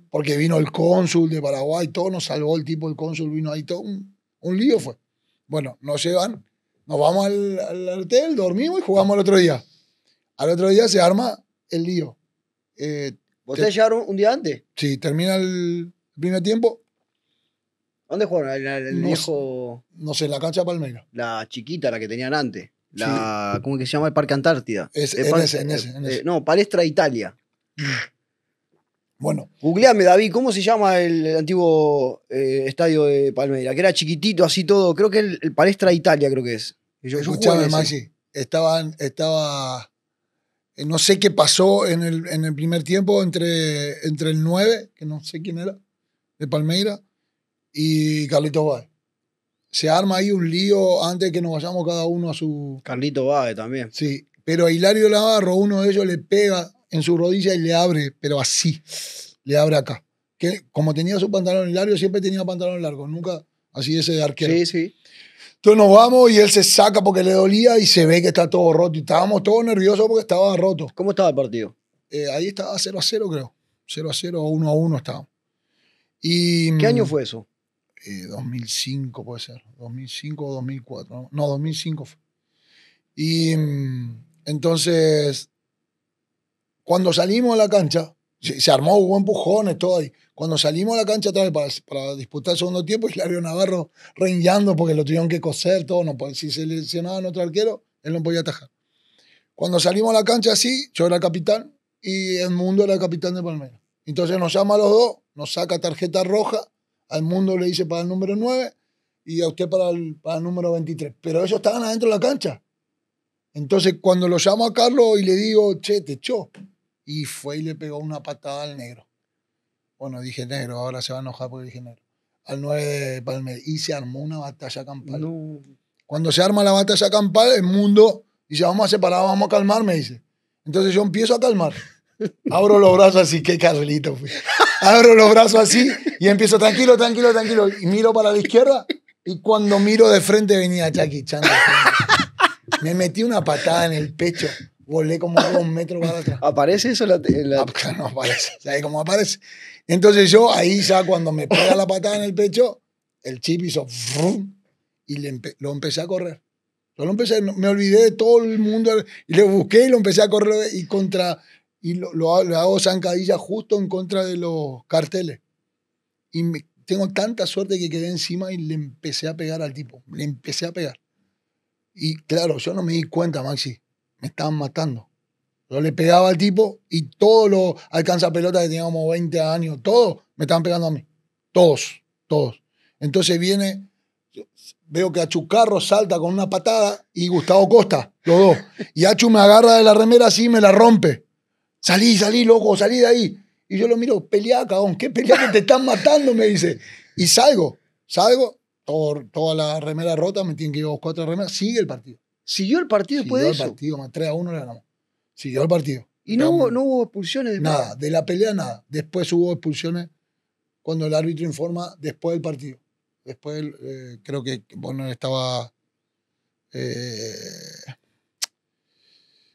Porque vino el cónsul de Paraguay, todo nos salvó el tipo, el cónsul vino ahí, todo un, lío fue. Bueno, nos llevan, nos vamos al, al, hotel, dormimos y jugamos al otro día. Al otro día se arma el lío. Eh, ¿Ustedes llegaron un día antes? Sí, termina el primer tiempo. ¿Dónde jugaron? El, viejo. No sé, la cancha de Palmera. La chiquita, la que tenían antes. La, ¿Cómo que se llama el Parque Antártida? en, ese, en, eh, ese, no, Palestra Italia. Bueno. Googleame, David, ¿cómo se llama el antiguo eh, estadio de Palmeira? Que era chiquitito, así todo. Creo que es el Palestra Italia, creo que es. Estaban, estaba eh, no sé qué pasó en el, primer tiempo entre, entre el 9, que no sé quién era, de Palmeira, y Carlito Baez. Se arma ahí un lío antes que nos vayamos cada uno a su. Carlito Baez también. Sí, pero a Hilario Lavarro, uno de ellos le pega en su rodilla y le abre, pero así, le abre acá. Que como tenía su pantalón Hilario, siempre tenía pantalón largo, nunca así ese de arquero. Sí, sí. Entonces nos vamos y él se saca porque le dolía y se ve que está todo roto. Y estábamos todos nerviosos porque estaba roto. ¿Cómo estaba el partido? Eh, ahí estaba 0 a 0, creo. 0 a 0, 1 a 1 estábamos. Y, ¿Qué año mm, fue eso? 2005 eh, puede ser. 2005 o 2004. No, 2005 fue. Y mm, entonces, cuando salimos a la cancha, se, armó, hubo empujones, todo ahí. Cuando salimos a la cancha atrás para, disputar el segundo tiempo, Hilario Navarro reñando porque lo tuvieron que coser, todo. No, si se lesionaba arquero, él no podía atajar. Cuando salimos a la cancha así, yo era capitán y el Mundo era el capitán de Palmeiras. Entonces nos llama a los dos, nos saca tarjeta roja, al mundo le dice para el número 9 y a usted para el, para el número 23. Pero ellos estaban adentro de la cancha. Entonces cuando lo llamo a Carlos y le digo, che, te echó y fue y le pegó una patada al negro. Bueno, dije negro, ahora se va a enojar porque dije negro. Al 9 de Palmer. Y se armó una batalla campal. Cuando se arma la batalla campal, el mundo dice, vamos a separar, vamos a calmar, me dice. Entonces yo empiezo a calmar. Abro los brazos así, qué Carlito fui. Abro los brazos así y empiezo tranquilo, tranquilo, tranquilo. Y miro para la izquierda y cuando miro de frente venía Jackie Chan. Me metí una patada en el pecho volé como dos metros para atrás. ¿Aparece eso la.? la... Ah, no aparece. cómo aparece? Entonces yo ahí ya cuando me pega la patada en el pecho, el chip hizo. y lo empecé a correr. empecé, me olvidé de todo el mundo y lo busqué y lo empecé a correr y contra. Y lo, lo, hago zancadilla justo en contra de los carteles. Y tengo tanta suerte que quedé encima y le empecé a pegar al tipo. Le empecé a pegar. Y claro, yo no me di cuenta, Maxi me estaban matando. Yo le pegaba al tipo y todos los alcanzapelotas que teníamos 20 años, todos me estaban pegando a mí. Todos, todos. Entonces viene, veo que Carro salta con una patada y Gustavo Costa, los dos. Y Achu me agarra de la remera así y me la rompe. Salí, salí, loco, salí de ahí. Y yo lo miro, pelea, cabrón, qué pelea que te están matando, me dice. Y salgo, salgo, toda la remera rota, me tienen que ir a buscar otra remera, sigue el partido. Siguió el partido después de eso. Siguió el partido, 3 a 1 le ganamos. Siguió el partido. ¿Y no hubo, no hubo, expulsiones de Nada, de la pelea nada. Después hubo expulsiones cuando el árbitro informa después del partido. Después, eh, creo que bueno estaba eh,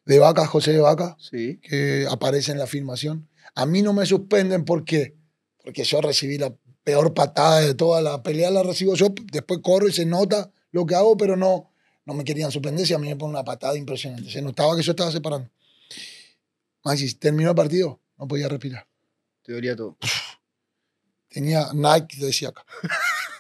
de vaca, José de vaca, sí. que aparece en la filmación. A mí no me suspenden, porque Porque yo recibí la peor patada de toda la pelea, la recibo yo, después corro y se nota lo que hago, pero no, no me querían sorprender si a mí me ponen una patada impresionante. Se notaba que yo estaba separando. si terminó el partido, no podía respirar. Te dolía todo. Tenía Nike, decía acá.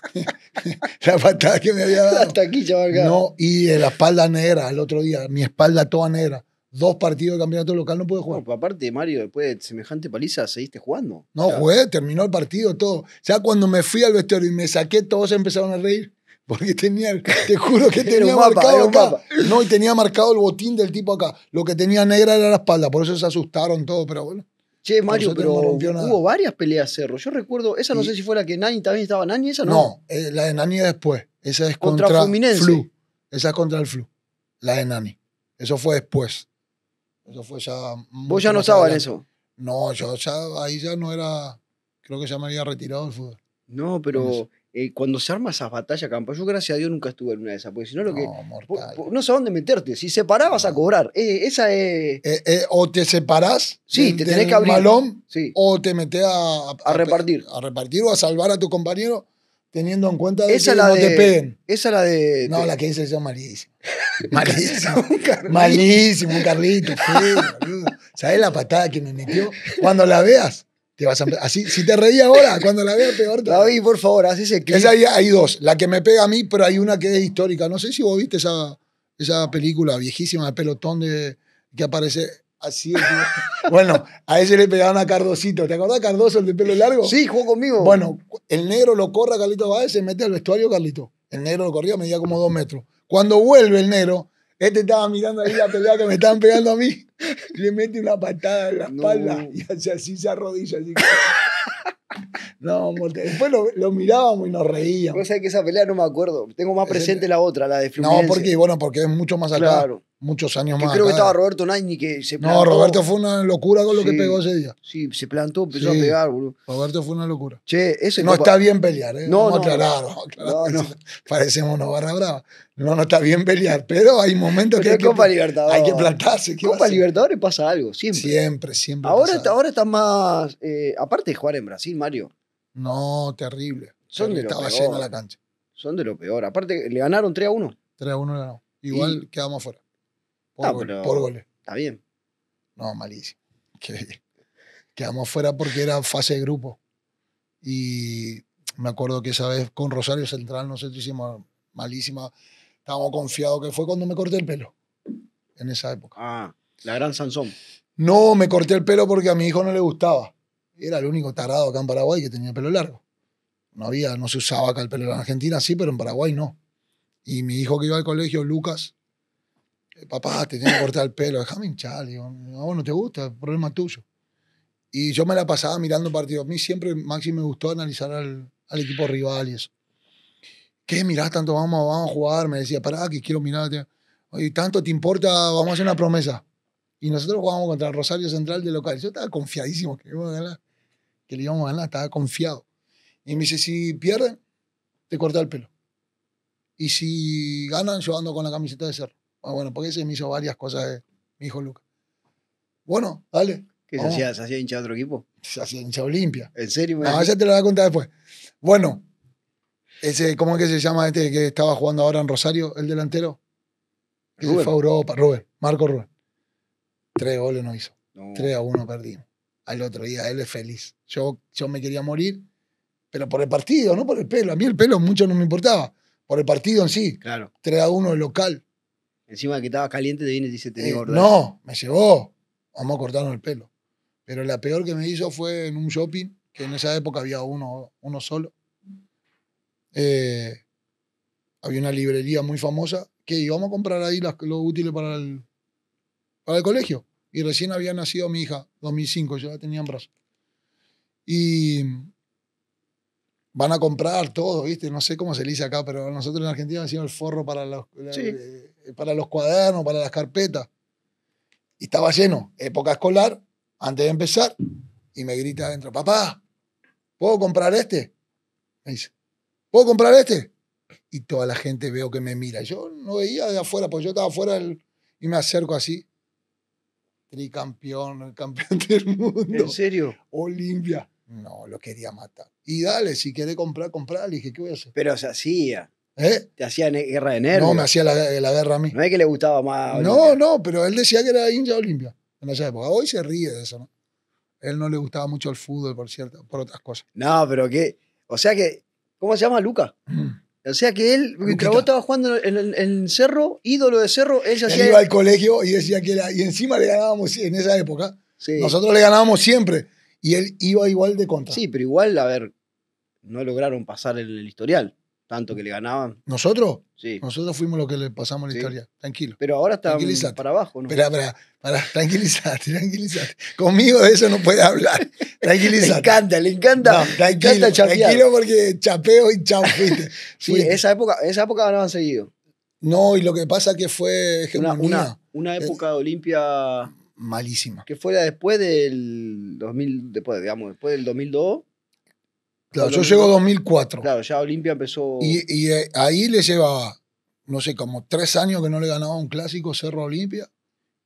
la patada que me había dado. Hasta aquí, chaval. No, y la espalda negra el otro día, mi espalda toda negra. Dos partidos de campeonato local no pude jugar. aparte, Mario, después de semejante paliza, seguiste jugando. No, jugué, terminó el partido, todo. O sea, cuando me fui al vestuario y me saqué, todos empezaron a reír. Porque tenía, te juro que tenía marcado acá. No, y tenía marcado el botín del tipo acá. Lo que tenía negra era la espalda, por eso se asustaron todo pero bueno. Che, Mario, pero hubo varias peleas cerro. Yo recuerdo, esa no sé si fue la que Nani también estaba. ¿Nani esa no? No, eh, la de Nani después. Esa es contra, Flu. Esa es contra el Flu. La de Nani. Eso fue después. Eso fue ya. ¿Vos ya no estabas eso? No, yo ya, ahí ya no era. Creo que ya me había retirado del fútbol. No, pero eh, cuando se arma esa batalla, campo, yo gracias a Dios nunca estuve en una de esas, porque si no lo que... no sé dónde meterte, si separabas vas a cobrar, eh, esa es... Eh, o te separás sí, te tenés que abrir. balón, sí. o te metés a, a, repartir. A repartir o a salvar a tu compañero, teniendo en cuenta de esa que la no de, te peguen. Esa la de... No, la que dice el malísima. malísimo, un malísimo, un carrito, ¿sabes la patada que me metió? Cuando la veas vas así, si te reí ahora, cuando la veas peor. la vi por favor, así ese clip. Esa hay, dos. La que me pega a mí, pero hay una que es histórica. No sé si vos viste esa, esa película viejísima, el pelotón de, que aparece así. bueno, a ese le pegaban a Cardosito. ¿Te acordás Cardoso, el de pelo largo? Sí, jugó conmigo. Bueno, el negro lo corre a Carlito Báez, se mete al vestuario Carlito. El negro lo corría, medía como dos metros. Cuando vuelve el negro, este estaba mirando ahí la pelea que me estaban pegando a mí. Le mete una patada en la espalda y así se arrodilla. Así No, Después lo, mirábamos y nos reíamos. Vos sabés que esa pelea no me acuerdo. Tengo más presente la otra, la de Fluminense. No, ¿por qué? Bueno, porque es mucho más acá. Claro muchos años más yo Creo que estaba Roberto Nañi que se plantó. No, Roberto fue una locura con lo que pegó ese día. Sí, se plantó, empezó a pegar, boludo. Roberto fue una locura. no está bien pelear, ¿eh? No, claro, no, No, Parecemos una barra brava. No, no está bien pelear, pero hay momentos que, hay que, hay que plantarse. Copa Libertadores pasa algo, siempre. Siempre, siempre. Ahora, pasa está más. Eh, aparte de jugar en Brasil, Mario. No, terrible. Son de Estaba lleno la cancha. Son de lo peor. Aparte, le ganaron 3 a 1. 3 a 1 ganó. Igual quedamos afuera. Por, goles. Está bien. No, malísimo. quedamos fuera porque era fase de grupo. Y me acuerdo que esa vez con Rosario Central nosotros hicimos malísima. Estábamos confiados que fue cuando me corté el pelo. En esa época. Ah, la gran Sansón. No, me corté el pelo porque a mi hijo no le gustaba. Era el único tarado acá en Paraguay que tenía pelo largo. No había, no se usaba acá el pelo en Argentina, sí, pero en Paraguay no. Y mi hijo que iba al colegio, Lucas, papá, te tiene que cortar el pelo, déjame hinchar. No, no te gusta, es problema tuyo. Y yo me la pasaba mirando partidos. A mí siempre, Maxi, me gustó analizar al, equipo rival y eso. ¿Qué mirás tanto? Vamos, vamos a jugar. Me decía, pará, que quiero mirarte. Oye, ¿tanto te importa? Vamos a hacer una promesa. Y nosotros jugamos contra el Rosario Central de local. Yo estaba confiadísimo que, íbamos a ganar, que le íbamos a ganar, estaba confiado. Y me dice, si pierden, te corta el pelo. Y si ganan, yo ando con la camiseta de cerro. Ah, bueno, porque ese me hizo varias cosas de eh, mi hijo Lucas. Bueno, dale. ¿Qué se hacía, se hacía hincha de otro equipo? Se hacía hincha Olimpia. ¿En serio? No, ya te lo voy a contar después. Bueno, ese, ¿cómo es que se llama este que estaba jugando ahora en Rosario, el delantero? Que Rubén. Europa, Rubén, Marco Rubén. Tres goles no hizo. Tres a uno perdimos. Al otro día, él es feliz. Yo, yo me quería morir, pero por el partido, no por el pelo. A mí el pelo mucho no me importaba. Por el partido en sí. Claro. Tres a uno local. Encima que estaba caliente te viene y dice, te digo, eh, No, me llevó. Vamos a cortarnos el pelo. Pero la peor que me hizo fue en un shopping, que en esa época había uno, uno solo. Eh, había una librería muy famosa que íbamos a comprar ahí las, los útiles para el, para el colegio. Y recién había nacido mi hija, 2005, yo la tenía en brazos. Y van a comprar todo, ¿viste? No sé cómo se dice acá, pero nosotros en Argentina decimos el forro para los... Sí. Eh, eh, para los cuadernos, para las carpetas. Y estaba lleno, época escolar, antes de empezar, y me grita adentro, papá, ¿puedo comprar este? Me dice, ¿puedo comprar este? Y toda la gente veo que me mira. Yo no veía de afuera, pues yo estaba afuera y me acerco así. Tricampeón, campeón del mundo. ¿En serio? Olimpia. No, lo quería matar. Y dale, si quiere comprar, comprar. Le dije, ¿qué voy a hacer? Pero se hacía. ¿Eh? Te hacía guerra de nervios. No, me hacía la, eh, la, guerra a mí. No es que le gustaba más. No, no, pero él decía que era hincha Olimpia en esa época. Hoy se ríe de eso, ¿no? Él no le gustaba mucho el fútbol, por cierto, por otras cosas. No, pero que. O sea que. ¿Cómo se llama Luca? Mm. O sea que él, mientras vos estaba jugando en, Cerro, ídolo de Cerro, él iba al colegio y decía que era. Y encima le ganábamos en esa época. Nosotros le ganábamos siempre. Y él iba igual de contra. Sí, pero igual, a ver, no lograron pasar el historial tanto que le ganaban. ¿Nosotros? Sí. Nosotros fuimos los que le pasamos la historia. Tranquilo. Pero ahora está para abajo, ¿no? Espera, para, para, tranquilizate, Conmigo de eso no puede hablar. Tranquilizate. le encanta, le encanta. tranquilo, tranquilo porque chapeo y chao, Sí, esa época, esa época ganaban seguido. No, y lo que pasa es que fue Una, una, época de Olimpia malísima. Que fuera después del 2000, después, digamos, después del 2002 Claro, yo llego 2004. Claro, ya Olimpia empezó. Y, eh, ahí le llevaba, no sé, como tres años que no le ganaba un clásico Cerro Olimpia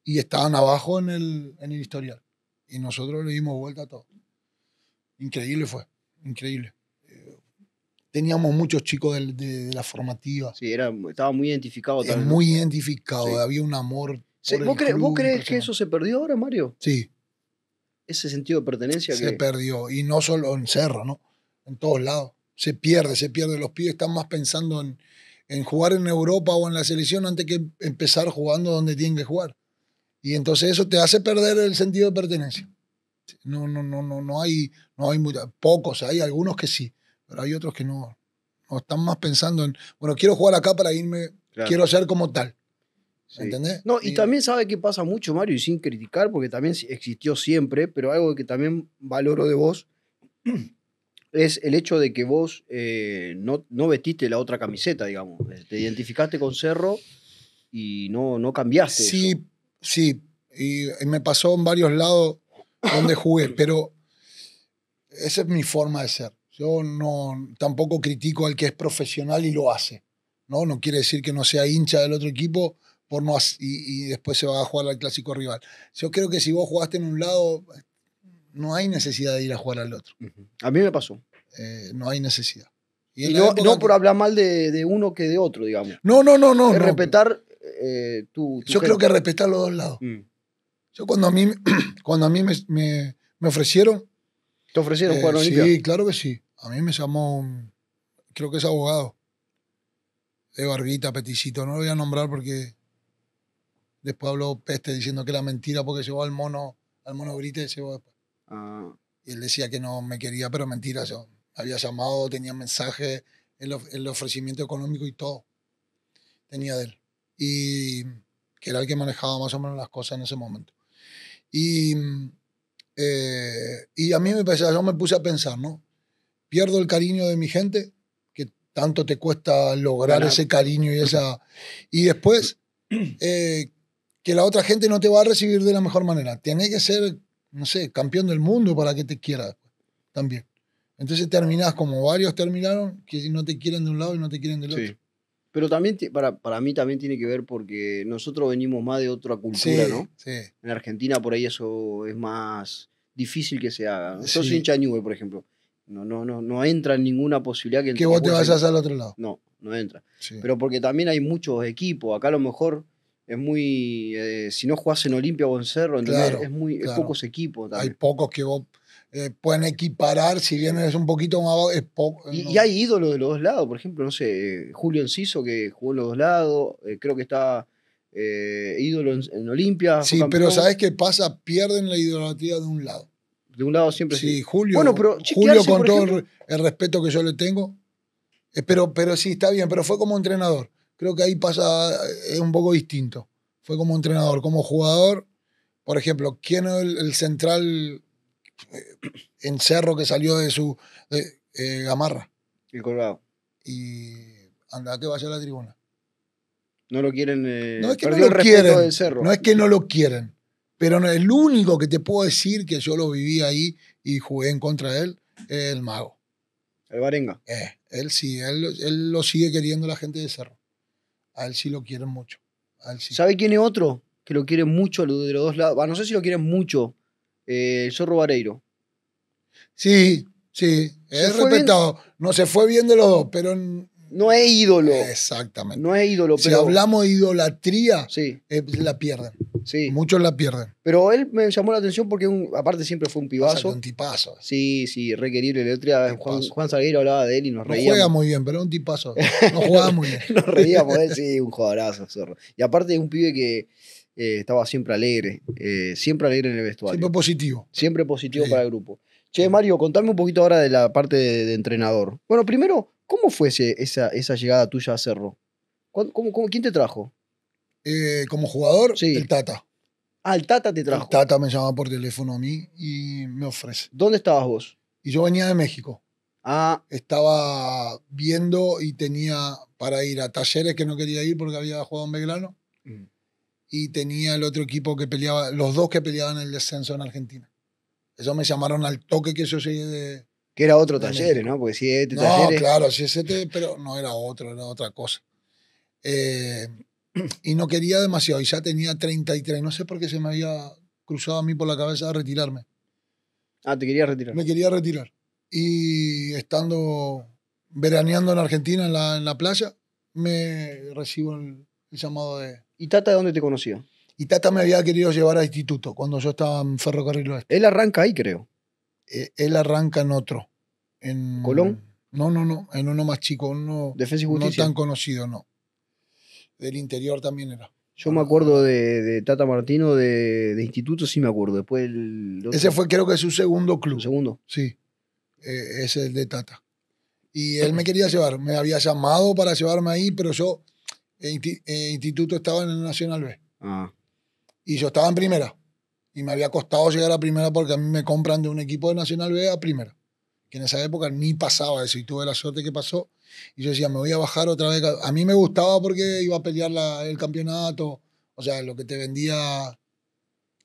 y estaban abajo en el, en el historial. Y nosotros le dimos vuelta a todo. Increíble fue, increíble. Eh, teníamos muchos chicos de, de, la formativa. Sí, era, estaba muy identificado también. Muy identificado, había un amor. Sí. ¿Vos, crees que eso se perdió ahora, Mario? Sí. Ese sentido de pertenencia. Se perdió, y no solo en Cerro, ¿no? en todos lados. Se pierde, se pierde. Los pibes están más pensando en, en jugar en Europa o en la selección antes que empezar jugando donde tienen que jugar. Y entonces eso te hace perder el sentido de pertenencia. No, no, no, no, no hay, no hay pocos, hay algunos que sí, pero hay otros que no, están más pensando en, bueno, quiero jugar acá para irme, quiero ser como tal. ¿Entendés? No, y, y también sabe que pasa mucho, Mario, y sin criticar, porque también existió siempre, pero algo que también valoro de vos es el hecho de que vos eh, no, no, vestiste la otra camiseta, digamos. Eh, te identificaste con Cerro y no, no cambiaste. Sí, sí. Y, me pasó en varios lados donde jugué, pero esa es mi forma de ser. Yo no, tampoco critico al que es profesional y lo hace. No, no quiere decir que no sea hincha del otro equipo por no, y, y después se va a jugar al clásico rival. Yo creo que si vos jugaste en un lado, no hay necesidad de ir a jugar al otro. A mí me pasó. Eh, no hay necesidad. Y, no, por hablar mal de, uno que de otro, digamos. No, no, no, no. respetar eh, tu, Yo creo que respetar los dos lados. Mm. Yo cuando a mí, cuando a mí me, ofrecieron... ¿Te ofrecieron eh, jugar a Sí, claro que sí. A mí me llamó, un... creo que es abogado. De barbita, peticito. No lo voy a nombrar porque después habló Peste diciendo que era mentira porque llevó al mono, al mono Brite y después. Y él decía que no me quería, pero mentira, yo había llamado, tenía mensaje, el, el ofrecimiento económico y todo. Tenía de él. Y que era el que manejaba más o menos las cosas en ese momento. Y, eh, y a mí me yo me puse a pensar, ¿no? Pierdo el cariño de mi gente, que tanto te cuesta lograr ese cariño y esa... Y después, eh, que la otra gente no te va a recibir de la mejor manera. Tiene que ser no sé, campeón del mundo para que te quiera también. Entonces terminás como varios terminaron, que no te quieren de un lado y no te quieren del otro. Pero también, para, para mí también tiene que ver porque nosotros venimos más de otra cultura, ¿no? En Argentina por ahí eso es más difícil que se haga. eso Yo soy hincha nube, por ejemplo. No, no, no, no entra en ninguna posibilidad que... que vos te vayas al otro lado. No, no entra. Pero porque también hay muchos equipos. Acá a lo mejor es muy. Eh, si no jugás en Olimpia o en Cerro, es muy. pocos equipos Hay pocos que vos. Eh, pueden equiparar, si bien es un poquito más. y, hay ídolos de los dos lados, por ejemplo, no sé, eh, Julio Enciso, que jugó en los dos lados, creo que está ídolo en, Olimpia. Sí, pero ¿sabés qué pasa? Pierden la idolatría de un lado. De un lado siempre. Sí, Julio. Bueno, pero Julio, con todo el, respeto que yo le tengo, pero, pero sí, está bien, pero fue como entrenador creo que ahí pasa, eh, es un poco distinto. Fue como entrenador, como jugador. Por ejemplo, ¿quién es el, central eh, en Cerro que salió de su eh, Gamarra? El Colorado. Y anda, que vaya a la tribuna. No lo quieren. no es que no lo quieren. No es Pero el único que te puedo decir que yo lo viví ahí y jugué en contra de él es el mago. El Barenga. Eh, él sí, él lo sigue queriendo la gente de Cerro al sí lo quieren mucho. ¿Sabe quién es otro? Que lo quiere mucho de los dos lados. Ah, no sé si lo quieren mucho. Eh, el Zorro Vareiro. Sí, sí. Es respetado. No se fue bien de los dos, pero no es ídolo. Exactamente. No es ídolo. Pero... Si hablamos de idolatría, sí. Eh, pues, la pierden. Sí. Muchos la pierden. Pero él me llamó la atención porque, aparte, siempre fue un pibazo. Un tipazo. Sí, sí, requerible. El Juan, Juan Salguero hablaba de él y nos reíamos. No juega muy bien, pero es un tipazo. No jugaba muy bien. nos reíamos de él, sí, un jugadorazo, Y aparte, es un pibe que eh, estaba siempre alegre. Eh, siempre alegre en el vestuario. Siempre positivo. Siempre positivo para el grupo. Che, Mario, contame un poquito ahora de la parte de entrenador. Bueno, primero, ¿Cómo fue esa, esa llegada tuya a Cerro? quién te trajo? Eh, como jugador, el Tata. Ah, el Tata te trajo. El Tata me llamaba por teléfono a mí y me ofrece. ¿Dónde estabas vos? Y yo venía de México. Ah. Estaba viendo y tenía para ir a talleres que no quería ir porque había jugado en Belgrano. Mm. Y tenía el otro equipo que peleaba, los dos que peleaban el descenso en Argentina. Ellos me llamaron al toque que yo llegué de, que era otro taller, ¿no? Porque si este no, claro, si es este, pero no era otro, era otra cosa. Eh, y no quería demasiado, y ya tenía 33, no sé por qué se me había cruzado a mí por la cabeza retirarme. Ah, te quería retirar. Me quería retirar. Y estando veraneando en Argentina, en la, playa, me recibo el, llamado de... ¿Y Tata de dónde te conocía? Y Tata me había querido llevar a instituto cuando yo estaba en Ferrocarril Oeste. Él arranca ahí, creo. Eh, él arranca en otro. ¿Colón? No, no, no, en uno más chico, uno no tan conocido, no. Del interior también era. Yo me acuerdo de, Tata Martino, de, Instituto, sí me acuerdo. Después Ese fue creo que su segundo club. segundo. Sí, e, ese es el de Tata. Y él me quería llevar, me había llamado para llevarme ahí, pero yo, e, e, Instituto estaba en el Nacional B. Ah. Y yo estaba en primera. Y me había costado llegar a primera porque a mí me compran de un equipo de Nacional B a primera que en esa época ni pasaba eso y tuve la suerte que pasó. Y yo decía, me voy a bajar otra vez. A mí me gustaba porque iba a pelear el campeonato. O sea, lo que te vendía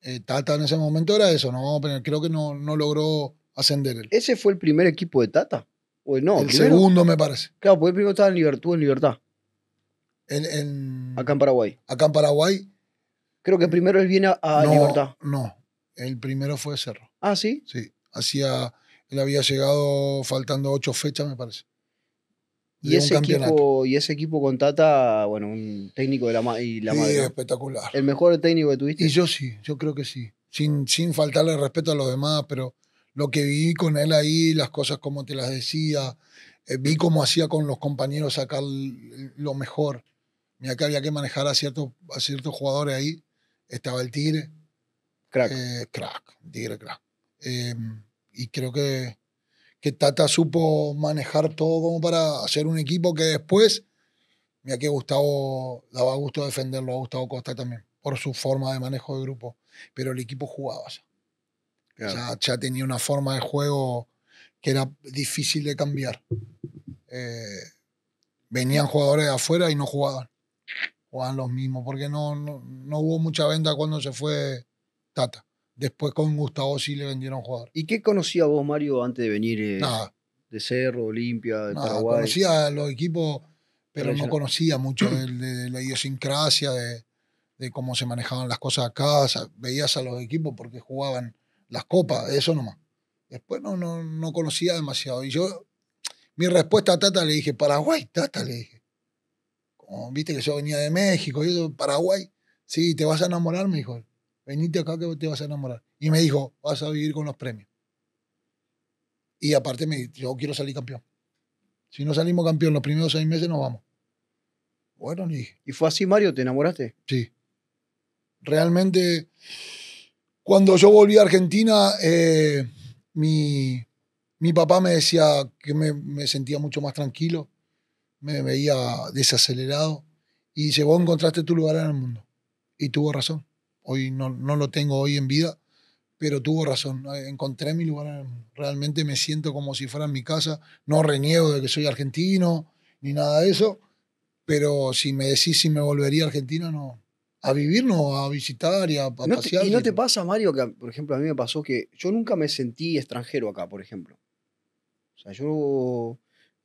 eh, Tata en ese momento era eso. No creo que no, logró ascender. Él. ¿Ese fue el primer equipo de Tata? ¿O el segundo, me parece. Claro, porque el primero estaba en Libertad. En libertad. En, acá en Paraguay. Acá en Paraguay. Creo que primero él viene a, Libertad. No, el primero fue Cerro. Ah, sí. Sí, hacía él había llegado faltando ocho fechas, me parece. Y ese, equipo, y ese equipo con Tata, bueno, un técnico de la, y la sí, madre. espectacular. ¿El mejor técnico que tuviste? Y yo sí, yo creo que sí. Sin, sin faltarle respeto a los demás, pero lo que vi con él ahí, las cosas como te las decía, eh, vi cómo hacía con los compañeros sacar lo mejor. Mira que había que manejar a ciertos, a ciertos jugadores ahí. Estaba el Tigre. Crack. Eh, crack, Tigre crack. Em, y creo que, Tata supo manejar todo como para hacer un equipo que después, mira que Gustavo daba gusto defenderlo a Gustavo Costa también, por su forma de manejo de grupo. Pero el equipo jugaba ya. O sea, ya, tenía una forma de juego que era difícil de cambiar. Eh, venían jugadores de afuera y no jugaban. Jugaban los mismos, porque no, no hubo mucha venta cuando se fue Tata. Después con Gustavo sí le vendieron jugadores. ¿Y qué conocía vos, Mario, antes de venir eh, de Cerro, Olimpia, de Nada, Paraguay? Conocía los equipos, pero, no conocía mucho de, la idiosincrasia, de, cómo se manejaban las cosas acá. veías a los equipos porque jugaban las copas, eso nomás. Después no, no, no conocía demasiado. Y yo, mi respuesta a Tata le dije, Paraguay, Tata, le dije. Como, Viste que yo venía de México, yo, Paraguay. Sí, te vas a enamorar, me dijo venite acá que te vas a enamorar. Y me dijo, vas a vivir con los premios. Y aparte me dijo, yo quiero salir campeón. Si no salimos campeón los primeros seis meses, nos vamos. Bueno, le ¿Y fue así, Mario? ¿Te enamoraste? Sí. Realmente, cuando yo volví a Argentina, eh, mi, mi, papá me decía que me, sentía mucho más tranquilo, me veía desacelerado y dice vos encontraste tu lugar en el mundo. Y tuvo razón hoy no, no, lo tengo hoy en vida, pero tuvo razón. Encontré mi lugar, realmente me siento como si fuera en mi casa. No reniego de que soy argentino ni nada de eso, pero si me decís si me volvería a Argentina, no. A vivir, no, a visitar y a, te, pasear. ¿Y no te pasa, Mario, que por ejemplo a mí me pasó que yo nunca me sentí extranjero acá, por ejemplo? O sea, yo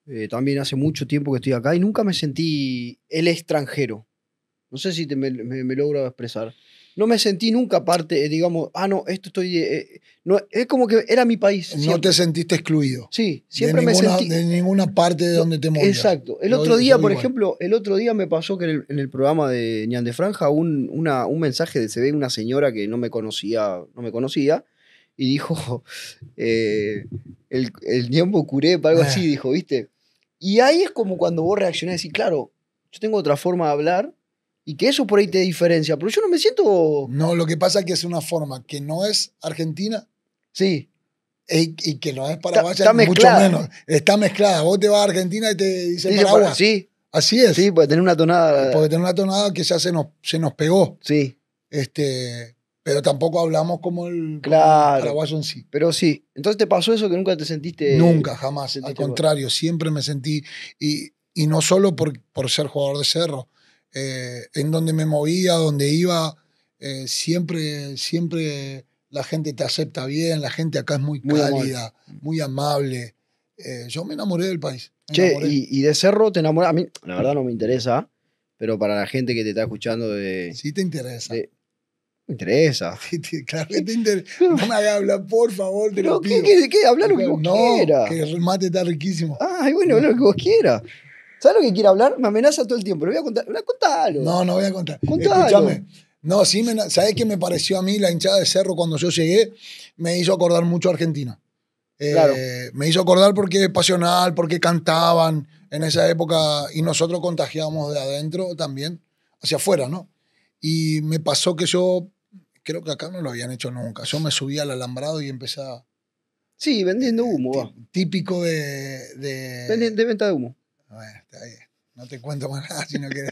eh, también hace mucho tiempo que estoy acá y nunca me sentí el extranjero. No sé si me, me, me logro expresar no me sentí nunca parte, eh, digamos, ah, no, esto estoy... Eh, eh, no, es como que era mi país. No te sentiste excluido. Sí, siempre me sentí... De ninguna parte de donde te movías. Exacto. El otro día, por ejemplo, el otro día me pasó que en el, programa de Ñan de Franja un, una, un mensaje de se ve una señora que no me conocía, no me conocía y dijo, el, el curé, algo así, ah. dijo, ¿viste? Y ahí es como cuando vos reaccionás y decís, claro, yo tengo otra forma de hablar, y que eso por ahí te diferencia. Pero yo no me siento. No, lo que pasa es que es una forma que no es argentina. Sí. E, y, que no es paraguaya, mucho mezclada. menos. Está mezclada. Vos te vas a Argentina y te dicen Paraguay. Sí. Así es. Sí, porque tener una tonada. Porque tener una tonada que ya se nos, se nos pegó. Sí. Este, pero tampoco hablamos como el, claro, paraguayo en sí. Pero sí. Entonces te pasó eso que nunca te sentiste. Nunca, jamás. Al contrario, siempre me sentí. Y, y no solo por, por ser jugador de cerro eh, en donde me movía, donde iba, eh, siempre, siempre la gente te acepta bien, la gente acá es muy, cálida, muy amable. Eh, yo me enamoré del país. Che, Y, de Cerro te enamoras? A mí, la verdad, no me interesa, pero para la gente que te está escuchando de... Sí te interesa. me interesa. claro que te interesa. No me habla, por favor, de lo ¿Qué, qué, qué? lo que vos no, quieras. que el mate está riquísimo. Ay, bueno, no. lo que vos quieras. ¿Sabes lo que quiero hablar? Me amenaza todo el tiempo. Le voy a contar. algo? No, no voy a contar. Contalo. No, sí, me, qué me pareció a mí la hinchada de Cerro cuando yo llegué? Me hizo acordar mucho a Argentina. Eh, claro. Me hizo acordar porque es pasional, porque cantaban en esa época y nosotros contagiábamos de adentro también hacia afuera, ¿no? Y me pasó que yo, creo que acá no lo habían hecho nunca, yo me subía al alambrado y empezaba... Sí, vendiendo humo. Típico de... de... de venta de humo. Bueno, está No te cuento más nada si no quieres.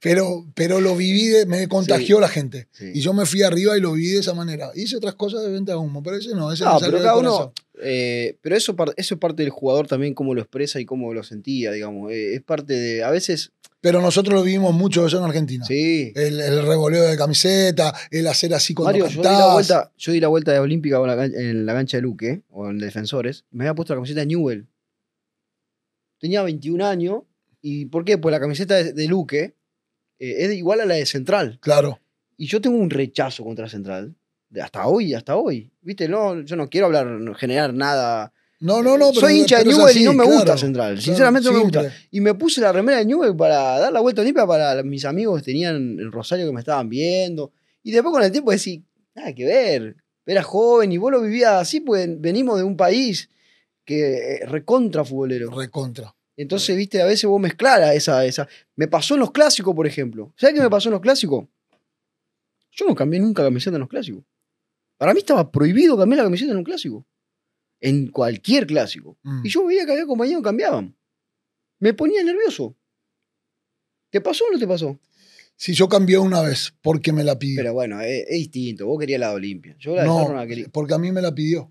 Pero, pero lo viví, me contagió la gente. Y yo me fui arriba y lo viví de esa manera. Hice otras cosas de venta de humo, pero ese no, pero eh, Pero eso, eso es parte del jugador también, cómo lo expresa y cómo lo sentía, digamos. Eh, es parte de. A veces pero nosotros lo vivimos mucho eso en Argentina. Sí. El, revoleo de camiseta, el hacer así con Mario, yo di, la vuelta, yo di la vuelta de Olímpica en la cancha de Luque, o en Defensores, me había puesto la camiseta de Newell tenía 21 años. ¿Y por qué? Pues la camiseta de, Luque eh, es igual a la de Central. Claro. Y yo tengo un rechazo contra Central. hasta hoy, hasta hoy. ¿Viste? yo no quiero hablar, generar nada. No, no, no. Eh, soy hincha de Newell y no me gusta Central. sinceramente no me gusta. Y me puse la remera de Newell para dar la vuelta limpia para mis amigos que tenían el Rosario que me estaban viendo. Y después con el tiempo decís, nada que ver. Era joven y vos lo vivías así, pues venimos de un país que eh, recontra futbolero. Recontra. Entonces, viste, a veces vos mezclas esa, esa. Me pasó en los clásicos, por ejemplo. ¿sabes qué me pasó en los clásicos? Yo no cambié nunca camiseta en los clásicos. Para mí estaba prohibido cambiar la camiseta en un clásico. En cualquier clásico. Mm. Y yo veía que había compañeros que cambiaban. Me ponía nervioso. ¿Te pasó o no te pasó? Si yo cambié una vez, porque me la pidió. Pero bueno, es, distinto. Vos querías la Olimpia. Yo no, la quería. Porque a mí me la pidió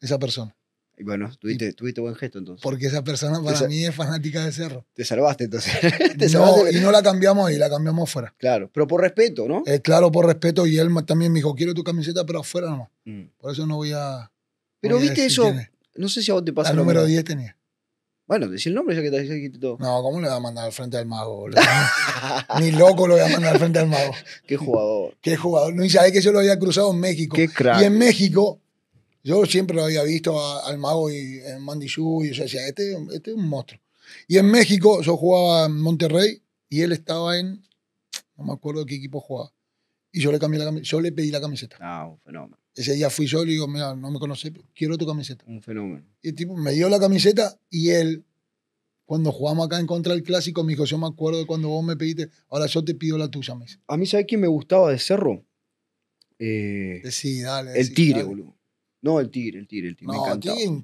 esa persona. Y bueno, tuviste, tuviste buen gesto entonces. Porque esa persona para mí es fanática de Cerro. Te salvaste entonces. y no la cambiamos ahí, la cambiamos fuera. Claro, pero por respeto, ¿no? Eh, claro, por respeto. Y él también me dijo, quiero tu camiseta, pero afuera no. Mm. Por eso no voy a... Pero viste eso, no sé si a vos te pasa. El número 10 tenía. Bueno, decía el nombre ya que te quitado todo. No, ¿cómo le voy a mandar al frente al mago? Ni loco lo voy a mandar al frente al mago. Qué jugador. Qué jugador. No, y sabés que yo lo había cruzado en México. Qué crack. Y en México yo siempre lo había visto al mago y en Mandiyú y yo decía, este, este es un monstruo. Y en México, yo jugaba en Monterrey y él estaba en, no me acuerdo qué equipo jugaba. Y yo le yo le pedí la camiseta. Ah, un fenómeno. Ese día fui yo y digo, mira, no me conoces, quiero tu camiseta. Un fenómeno. Y el tipo me dio la camiseta y él, cuando jugamos acá en contra del clásico, me dijo, yo me acuerdo de cuando vos me pediste, ahora yo te pido la tuya, me A mí, ¿sabes quién me gustaba de Cerro? sí, eh, dale. El Tigre, boludo. No, el Tigre, el Tigre, el Tigre. me encantaba. Tigre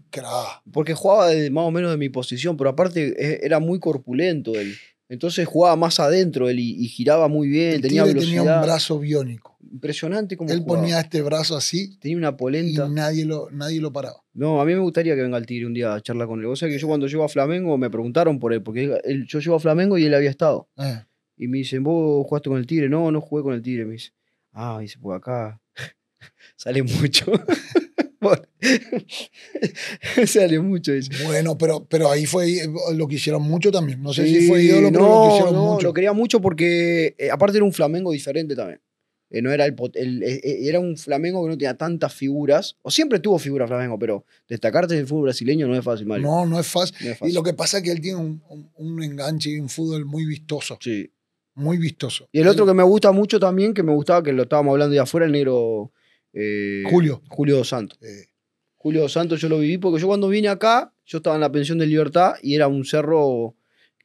Porque jugaba más o menos de mi posición, pero aparte e, era muy corpulento él. Entonces jugaba más adentro él y, giraba muy bien, el tenía tenía un brazo biónico. Impresionante como Él ponía este brazo así. Tenía una polenta. Y nadie lo, nadie lo paraba. No, a mí me gustaría que venga el Tigre un día a charlar con él. O sea que yo cuando llego a Flamengo me preguntaron por él, porque yo llego a Flamengo y él había estado. Eh. Y me dicen, ¿vos jugaste con el Tigre? No, no jugué con el Tigre. Me dice, ah, dice, pues acá sale mucho. Sale mucho eso. Bueno, pero, pero ahí fue lo que hicieron mucho también. No sé si fue ídolo, pero lo quisieron no, mucho. Lo quería mucho porque, eh, aparte, era un flamengo diferente también. Eh, no era, el, eh, era un flamengo que no tenía tantas figuras, o siempre tuvo figuras flamengo, pero destacarte el fútbol brasileño no es fácil, Mario. No, no es fácil. Y lo que pasa es que él tiene un, un enganche y un fútbol muy vistoso. Sí. Muy vistoso. Y el otro que me gusta mucho también, que me gustaba, que lo estábamos hablando de afuera, el negro eh, Julio. Julio Dos Santos. Julio Dos Santos yo lo viví porque yo cuando vine acá, yo estaba en la pensión de Libertad y era un cerro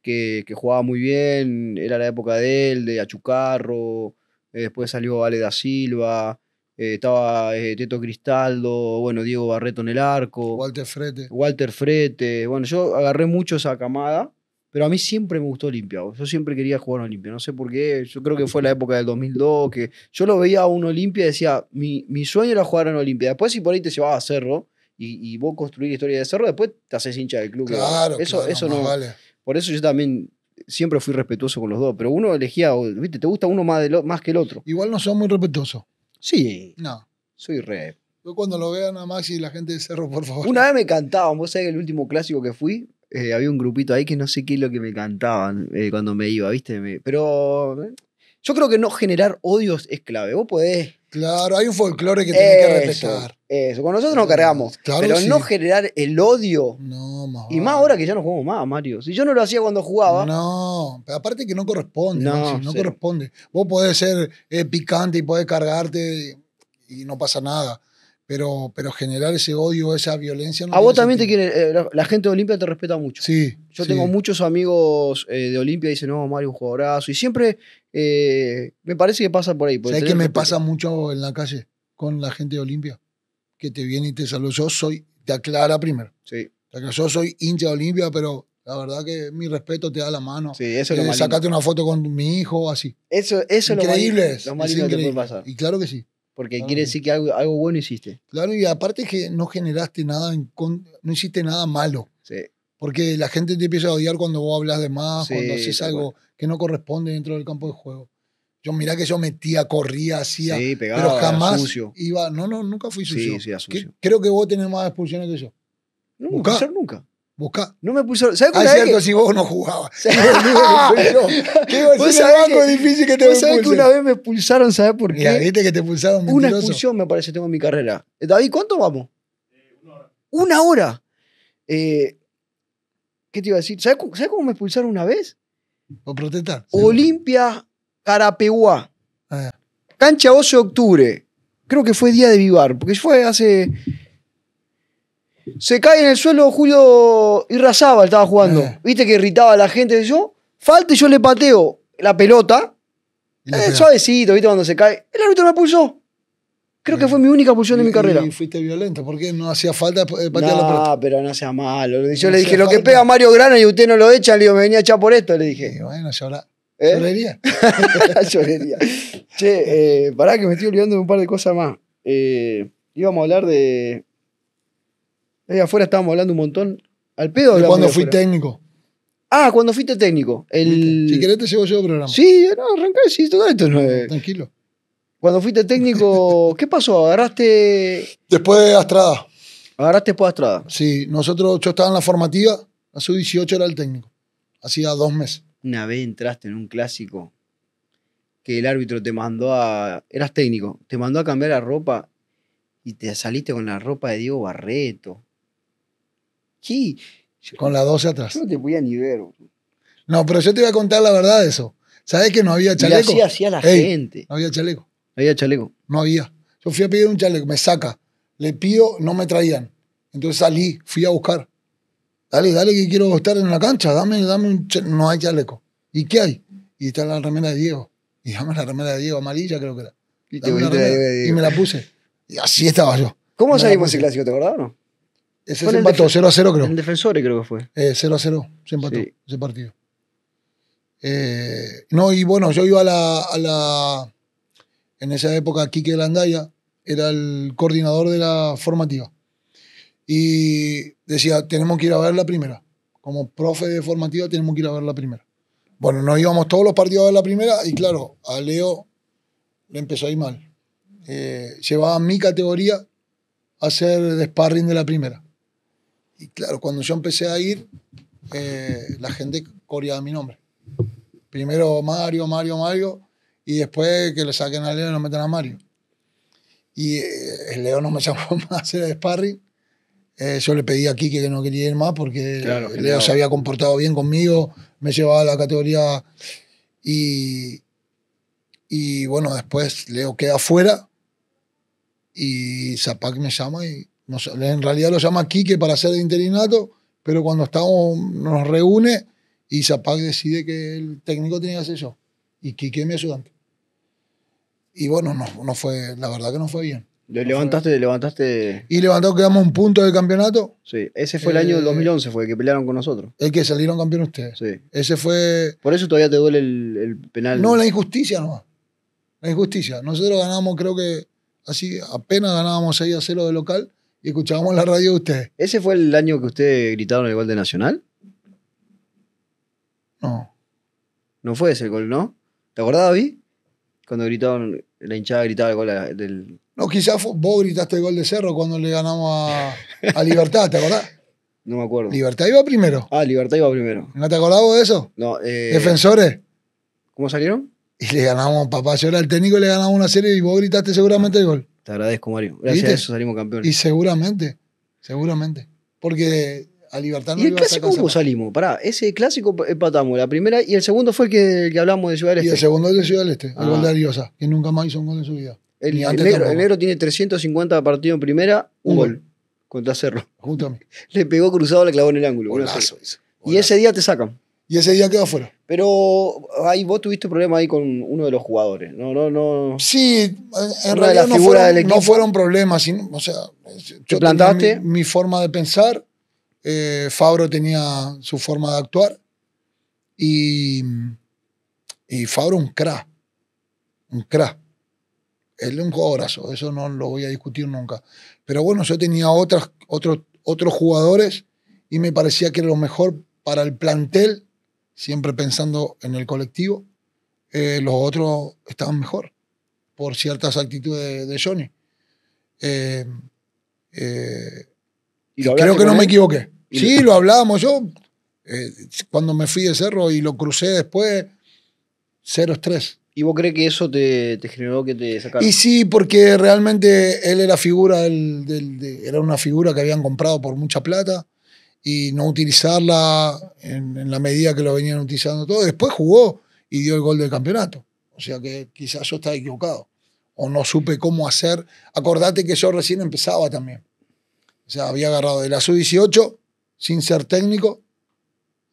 que, jugaba muy bien, era la época de él, de Achucarro, eh, después salió Ale da Silva, eh, estaba Teto Cristaldo, bueno, Diego Barreto en el arco. Walter Frete. Walter Frete. Bueno, yo agarré mucho esa camada pero a mí siempre me gustó Olimpia. Yo siempre quería jugar a Olimpia. No sé por qué. Yo creo ah, que fue la época del 2002 que yo lo veía a un Olimpia y decía, mi, sueño era jugar en Olimpia. Después si por ahí te llevaba a Cerro y, y vos construir historia de Cerro, después te haces hincha del club. Claro, eso, eso no vale. Por eso yo también siempre fui respetuoso con los dos. Pero uno elegía, viste, te gusta uno más, más que el otro. Igual no soy muy respetuoso. Sí. No. Soy re. Yo cuando lo vean a Maxi y la gente de Cerro, por favor. Una vez me cantaban, vos sabés el último clásico que fui, eh, había un grupito ahí que no sé qué es lo que me cantaban eh, cuando me iba, ¿viste? pero eh, yo creo que no generar odios es clave. Vos podés. Claro, hay un folclore que tenés que respetar. Eso, con nosotros nos cargamos. Claro, pero no generar el odio. No, más Y más ahora que ya no jugamos más, Mario. Si yo no lo hacía cuando jugaba. No, pero aparte que no corresponde. No, no corresponde. Vos podés ser picante y podés cargarte y no pasa nada pero, generar ese odio, esa violencia. a vos también te quiere, eh, la, gente de Olimpia te respeta mucho. Sí. Yo tengo muchos amigos eh, de Olimpia y dicen, no, Mario, un jugadorazo. Y siempre eh, me parece que pasa por ahí. ¿Sabes que me pasa mucho en la calle con la gente de Olimpia? Que te viene y te saluda. Yo soy, te aclara primero. Sí. Yo soy hincha de Olimpia, pero la verdad que mi respeto te da la mano. Sí, eso es lo Sacate una foto con mi hijo, así. Eso, eso es lo más Y claro que sí. Porque quiere decir que algo, algo, bueno hiciste. Claro, y aparte que no generaste nada, en no hiciste nada malo. Sí. Porque la gente te empieza a odiar cuando vos hablas de más, cuando haces algo que no corresponde dentro del campo de juego. Yo mirá que yo metía, corría, hacía, pero jamás iba. No, no, nunca fui sucio. Sí, sí, sucio. creo que vos tenés más expulsiones que yo. nunca. nunca. No me puso. ¿Sabes cuál ah, es cierto, si vos no jugabas. ¿Qué iba a ¿Vos sabés que... difícil que te ¿Vos sabés que una vez me expulsaron, ¿sabés por qué? viste que te expulsaron Una expulsión me parece tengo en mi carrera. David, ¿cuánto vamos? Eh, una hora. Una hora. Eh, ¿Qué te iba a decir? ¿Sabés, cómo me expulsaron una vez? ¿O protestar. Olimpia Carapeguá. Ah. cancha 8 de octubre. Creo que fue día de Vivar, porque fue hace se cae en el suelo Julio Irrazaba, estaba jugando. Eh. Viste que irritaba a la gente. Yo, falta y yo le pateo la pelota. Eh, suavecito, viste cuando se cae. El árbitro me pulsó. Creo que fue mi única pulsión de mi carrera. Y fuiste violento, porque no hacía falta eh, patear la pelota. Ah, pero no hacía malo. Yo le dije, lo que pega Mario Grana y usted no lo echa, le digo, me venía a echar por esto, le dije. bueno, llora. ¿Eh? che, pará que me estoy olvidando de un par de cosas más. íbamos a hablar de. Ahí afuera estábamos hablando un montón. Al pedo. cuando fui técnico? Ah, cuando fuiste técnico. El... Si querés te llevo yo el programa. Sí, no, arrancá, sí, todo esto no Tranquilo. Cuando fuiste técnico, ¿qué pasó? ¿Agarraste...? Después de Astrada. ¿Agarraste después de Astrada? Sí, nosotros, yo estaba en la formativa, hace su 18 era el técnico. Hacía dos meses. Una vez entraste en un clásico que el árbitro te mandó a... Eras técnico, te mandó a cambiar la ropa y te saliste con la ropa de Diego Barreto con la 12 atrás. no te voy a ni ver. No, pero yo te voy a contar la verdad de eso. ¿Sabes que no había chaleco? Y así hacía la gente. No había chaleco. No había chaleco. No había. Yo fui a pedir un chaleco, me saca. Le pido, no me traían. Entonces salí, fui a buscar. Dale, dale que quiero estar en la cancha, dame, dame un chaleco. No hay chaleco. ¿Y qué hay? Y está la remera de Diego. Y dame la remera de Diego, amarilla creo que era. Y, me la puse. Y así estaba yo. ¿Cómo salimos ese clásico, te acordás o no? Ese se empató, 0 a 0 creo. En Defensores creo que fue. 0 eh, a 0, se empató ese partido. Eh, no, y bueno, yo iba a la, En esa época, Quique Landaya era el coordinador de la formativa. Y decía, tenemos que ir a ver la primera. Como profe de formativa, tenemos que ir a ver la primera. Bueno, no íbamos todos los partidos a ver la primera y claro, a Leo le empezó a ir mal. Eh, llevaba mi categoría a ser de sparring de la primera. Y claro, cuando yo empecé a ir, eh, la gente coreaba mi nombre. Primero Mario, Mario, Mario, y después que le saquen a Leo y lo metan a Mario. Y eh, el Leo no me llamó más a hacer el sparring. Eh, yo le pedí a Kiki que no quería ir más porque Leo se había comportado bien conmigo, me llevaba a la categoría y, y bueno, después Leo queda afuera y Zapac me llama y en realidad lo llama Quique para hacer el interinato, pero cuando estamos, nos reúne y Zapag decide que el técnico tenía que ser yo. Y Quique mi ayudante. Y bueno, no, no fue, la verdad que no fue bien. Le levantaste, lo levantaste. Y levantó, quedamos un punto del campeonato. Sí, ese fue el año 2011, eh, fue el que pelearon con nosotros. El que salieron campeón ustedes. Sí. Ese fue. Por eso todavía te duele el, el penal. No, la injusticia nomás. La injusticia. Nosotros ganamos, creo que así, apenas ganábamos ahí a 0 de local escuchábamos la radio de ustedes. ¿Ese fue el año que ustedes gritaron el gol de Nacional? No. No fue ese el gol, ¿no? ¿Te acordás, David? Cuando gritaron, la hinchada gritaba el gol del. No, quizás vos gritaste el gol de Cerro cuando le ganamos a, Libertad, ¿te acordás? No me acuerdo. Libertad iba primero. Ah, Libertad iba primero. ¿No te acordás de eso? No. Eh, ¿Defensores? ¿Cómo salieron? Y le ganamos, papá. Yo era el técnico le ganamos una serie y vos gritaste seguramente el gol. Te agradezco, Mario. Gracias a eso salimos campeones. Y seguramente, seguramente. Porque a Libertad no ¿Y el clásico cómo salimos? Pará, ese clásico empatamos, la primera, y el segundo fue el que, que hablamos de Ciudad del Este. Y el este. segundo es de Ciudad del Este, el ah. gol de Ariosa, que nunca más hizo un gol en su vida. El, negro, el tiene 350 partidos en primera, un, gol. Contra Cerro. Justamente. Le pegó cruzado, le clavó en el ángulo. Y ese día te sacan. Y ese día quedó afuera. Pero ahí vos tuviste problemas problema ahí con uno de los jugadores. No, no, no. Sí, en realidad no fueron, no fueron, problemas. Sino, o sea, yo plantaste? Mi, forma de pensar. Eh, Fabro tenía su forma de actuar. Y, y Fabro un crack. Un crack. Él es un jugadorazo. Eso no lo voy a discutir nunca. Pero bueno, yo tenía otras, otros, otros jugadores y me parecía que era lo mejor para el plantel siempre pensando en el colectivo, eh, los otros estaban mejor por ciertas actitudes de, Johnny. Eh, eh, creo que no me equivoqué. Sí, lo hablábamos yo. cuando me fui de cerro y lo crucé después, cero estrés. ¿Y vos crees que eso te, generó que te sacaron? Y sí, porque realmente él era figura, del, era una figura que habían comprado por mucha plata y no utilizarla en, la medida que lo venían utilizando todo. Después jugó y dio el gol del campeonato. O sea que quizás yo estaba equivocado o no supe cómo hacer. Acordate que yo recién empezaba también. O sea, había agarrado de la sub-18 sin ser técnico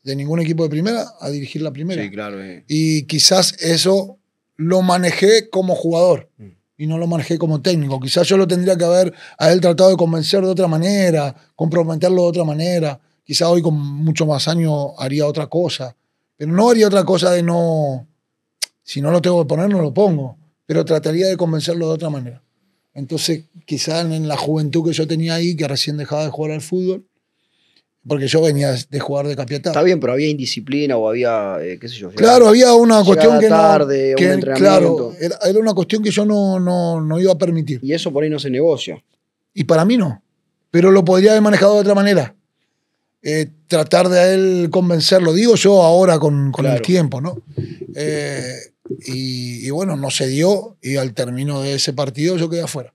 de ningún equipo de primera a dirigir la primera. Sí, claro. Eh. Y quizás eso lo manejé como jugador. Mm y no lo manejé como técnico. Quizás yo lo tendría que haber a él tratado de convencer de otra manera, comprometerlo de otra manera. Quizás hoy con mucho más años haría otra cosa. Pero no haría otra cosa de no... Si no lo tengo que poner, no lo pongo. Pero trataría de convencerlo de otra manera. Entonces, quizás en la juventud que yo tenía ahí, que recién dejaba de jugar al fútbol, porque yo venía de jugar de campeonato Está bien, pero había indisciplina o había, eh, qué sé yo. Claro, había una cuestión que tarde, Claro, era, una cuestión que yo no, no, iba a permitir. Y eso por ahí no se negocia. Y para mí no. Pero lo podría haber manejado de otra manera. Eh, tratar de a él convencerlo. Digo yo ahora con, el tiempo, ¿no? Eh, y, bueno, no se dio y al término de ese partido yo quedé afuera.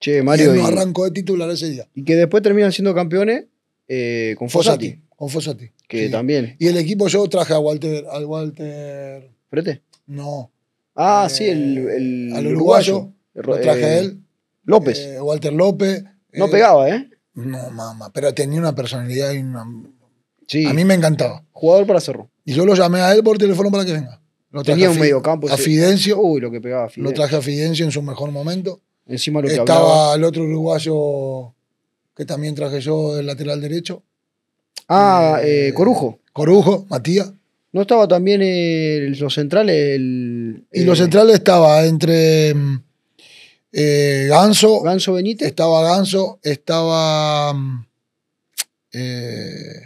Che, Mario. Y no arrancó de titular ese día. Y que después terminan siendo campeones eh, con Fossati. Con Fossati. Que también. Y el equipo yo traje a Walter. Al Walter. ¿Frete? No. Ah, sí, eh, el, Al uruguayo. lo traje a eh, él. López. Walter López. No pegaba, ¿eh? No, mamá. Pero tenía una personalidad y una. Sí. A mí me encantaba. Jugador para Cerro. Y yo lo llamé a él por teléfono para que venga. Lo Tenía un medio campo. A Fidencio. Uy, lo que pegaba Fidencio. Lo traje a Fidencio en su mejor momento. Encima lo que Estaba el otro uruguayo que también traje yo del lateral derecho. Ah, eh, eh, Corujo. Corujo, Matías. ¿No estaba también el, los centrales? El, y los centrales estaba entre mm, eh, Ganso. Ganso Benítez. Estaba Ganso, estaba. Mm,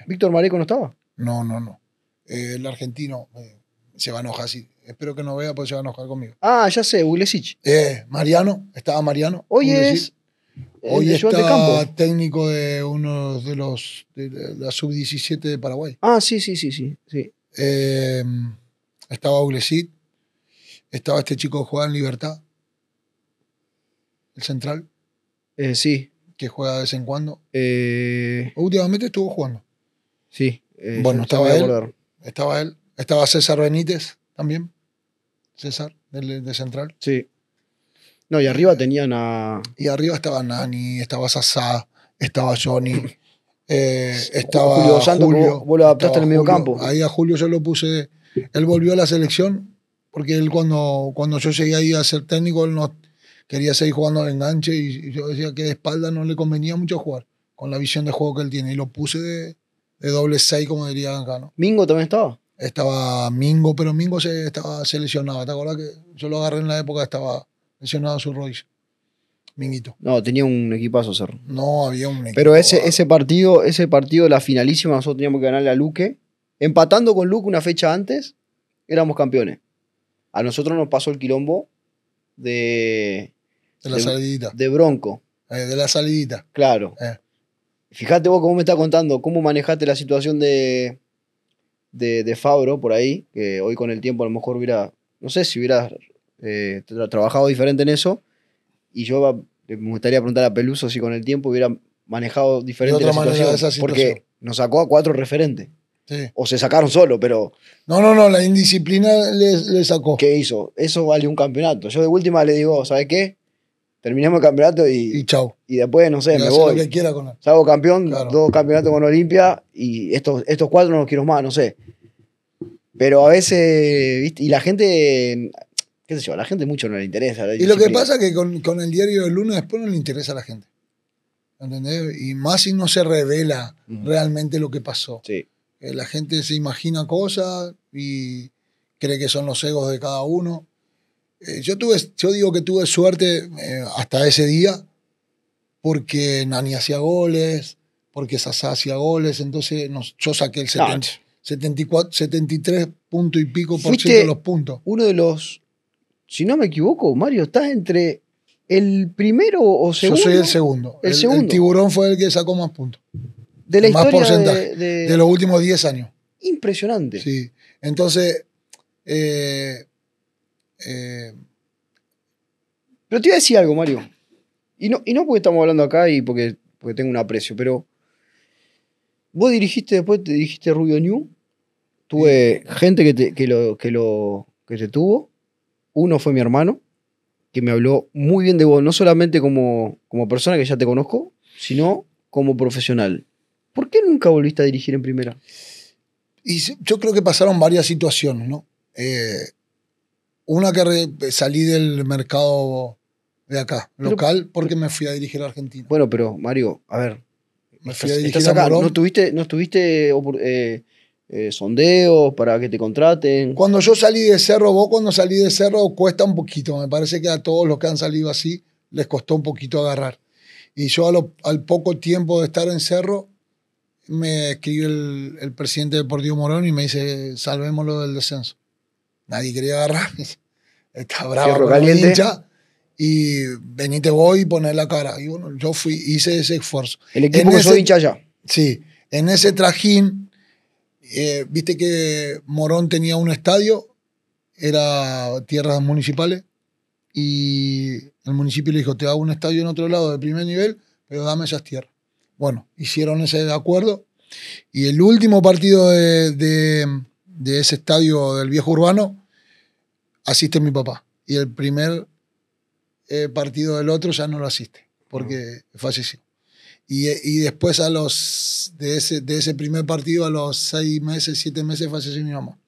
¿Víctor Mareco no estaba? No, no, no. el argentino se va a enojar así. Espero que no vea pues se va a enojar conmigo. Ah, ya sé, Ulesich. Mariano, estaba Mariano. Hoy es Hoy está técnico de uno de los de la sub-17 de Paraguay. Ah, sí, sí, sí, sí. Eh, estaba Ulesit. Estaba este chico que juega en Libertad. El central. Eh, sí. Que juega de vez en cuando. Eh, Últimamente estuvo jugando. Sí. bueno, estaba él. Estaba él. Estaba César Benítez también. César, el de central. Sí. No, y arriba tenían a. Y arriba estaba Nani, estaba Sasa, estaba Johnny. Eh, estaba Julio Santos, Julio, vos, en el medio campo. Ahí a Julio yo lo puse. Él volvió a la selección porque él cuando, cuando yo llegué ahí a ser técnico, él no quería seguir jugando al enganche y, yo decía que de espalda no le convenía mucho jugar con la visión de juego que él tiene. Y lo puse de, doble 6, como diría Gancano. ¿Mingo también estaba? Estaba Mingo, pero Mingo se, estaba, seleccionado ¿Te acuerdas que yo lo agarré en la época? Estaba mencionado a su Royce. Minguito. No, tenía un equipazo Cerro. No, había un equipo. Pero ese, ese partido, ese partido, la finalísima, nosotros teníamos que ganarle a Luque. Empatando con Luque una fecha antes, éramos campeones. A nosotros nos pasó el quilombo de. De la salidita. De Bronco. Eh, de la salidita. Claro. Fíjate eh. Fijate vos cómo me está contando, cómo manejaste la situación de, de, de Fabro por ahí, que hoy con el tiempo a lo mejor hubiera. No sé si hubiera eh, trabajado diferente en eso. Y yo me gustaría preguntar a Peluso si con el tiempo hubiera manejado diferente situación, Porque nos sacó a cuatro referentes. O se sacaron solo, pero. No, no, no, la indisciplina le sacó. ¿Qué hizo? Eso vale un campeonato. Yo de última le digo, ¿sabes qué? terminamos el campeonato y. Y chau. Y después, no sé, me voy. Salgo campeón, dos campeonatos con Olimpia y estos, estos cuatro no los quiero más, no sé. Pero a veces, Y la gente qué sé yo, la gente mucho no le interesa. Y lo que pasa es que con, el diario del lunes después no le interesa a la gente. ¿Entendés? Y más si no se revela realmente lo que pasó. Sí. Eh, la gente se imagina cosas y cree que son los egos de cada uno. Eh, yo, tuve, yo digo que tuve suerte eh, hasta ese día porque Nani hacía goles, porque Sasa hacía goles, entonces yo saqué el 74, 73 punto y pico por ciento de los puntos. Uno de los si no me equivoco, Mario, estás entre el primero o segundo. Yo soy el segundo. El, segundo. El tiburón fue el que sacó más puntos. De la más porcentaje, de, los últimos 10 años. Impresionante. Sí. Entonces. Eh, eh, pero te iba a decir algo, Mario. Y no, y no porque estamos hablando acá y porque, tengo un aprecio, pero. Vos dirigiste después, te dirigiste Rubio New. Tuve gente que que lo, que lo, que te tuvo. Uno fue mi hermano, que me habló muy bien de vos, no solamente como, persona que ya te conozco, sino como profesional. ¿Por qué nunca volviste a dirigir en primera? Y yo creo que pasaron varias situaciones, ¿no? Eh, una que salí del mercado de acá, local, porque me fui a dirigir a Argentina. Bueno, pero Mario, a ver. Me fui a dirigir No tuviste, no eh, eh, sondeos, para que te contraten. Cuando yo salí de Cerro, vos cuando salí de Cerro cuesta un poquito. Me parece que a todos los que han salido así les costó un poquito agarrar. Y yo al poco tiempo de estar en Cerro, me escribe el, el presidente deportivo Morón y me dice, salvémoslo del descenso. Nadie quería agarrar. Está bravo. caliente. Hincha, y venite voy y poner la cara. Y bueno, yo fui, hice ese esfuerzo. El equipo que soy hincha ya. Sí. En ese trajín eh, Viste que Morón tenía un estadio, era tierras municipales, y el municipio le dijo, te hago un estadio en otro lado de primer nivel, pero dame esas tierras. Bueno, hicieron ese acuerdo, y el último partido de, ese estadio del viejo urbano, asiste mi papá, y el primer eh, partido del otro ya no lo asiste, porque falleció. Y, después a los, de, ese, de ese primer partido, a los seis meses, siete meses, falleció mi mamá.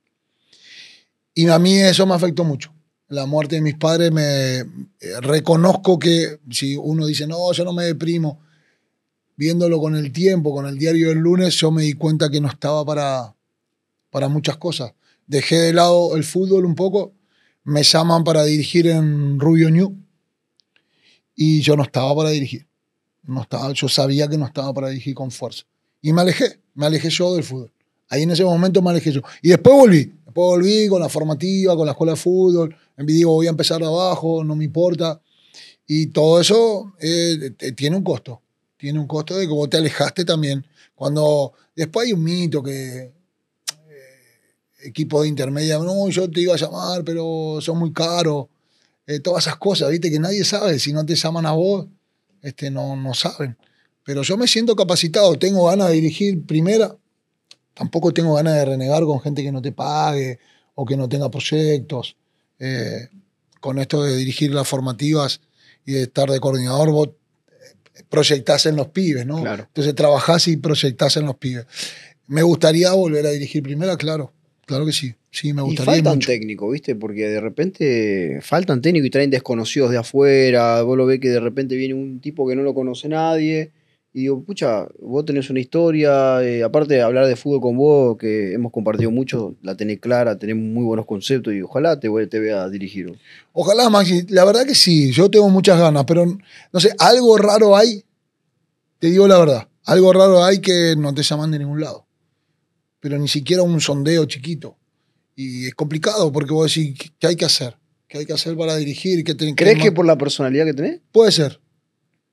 Y a mí eso me afectó mucho. La muerte de mis padres me eh, reconozco que si uno dice, no, yo no me deprimo, viéndolo con el tiempo, con el diario del lunes, yo me di cuenta que no estaba para, para muchas cosas. Dejé de lado el fútbol un poco, me llaman para dirigir en Rubio New y yo no estaba para dirigir. No estaba, yo sabía que no estaba para dirigir con fuerza. Y me alejé, me alejé yo del fútbol. Ahí en ese momento me alejé yo. Y después volví, después volví con la formativa, con la escuela de fútbol. En digo, voy a empezar de abajo, no me importa. Y todo eso eh, tiene un costo. Tiene un costo de que vos te alejaste también. Cuando después hay un mito que eh, equipo de intermedia, no, yo te iba a llamar, pero son muy caros. Eh, todas esas cosas, viste, que nadie sabe si no te llaman a vos este, no, no saben. Pero yo me siento capacitado, tengo ganas de dirigir primera, tampoco tengo ganas de renegar con gente que no te pague o que no tenga proyectos. Eh, con esto de dirigir las formativas y de estar de coordinador, vos eh, proyectás en los pibes, ¿no? Entonces trabajás y proyectás en los pibes. Me gustaría volver a dirigir primera, claro claro que sí. Sí, me gustaría. Y faltan técnicos, técnico, ¿viste? Porque de repente faltan técnicos y traen desconocidos de afuera. Vos lo ves que de repente viene un tipo que no lo conoce nadie. Y digo, pucha, vos tenés una historia. Eh, aparte de hablar de fútbol con vos, que hemos compartido mucho, la tenés clara, tenés muy buenos conceptos y ojalá te, te vea dirigir. Ojalá, Maxi. La verdad que sí, yo tengo muchas ganas, pero no sé, algo raro hay. Te digo la verdad, algo raro hay que no te llaman de ningún lado pero ni siquiera un sondeo chiquito. Y es complicado porque vos decís, ¿qué hay que hacer? ¿Qué hay que hacer para dirigir? ¿Qué ¿Crees que, por la personalidad que tenés? Puede ser.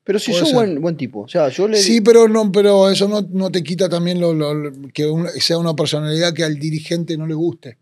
Pero si sos buen, buen, tipo. sea, yo Sí, pero, no, pero eso no, te quita también lo, que sea una personalidad que al dirigente no le guste.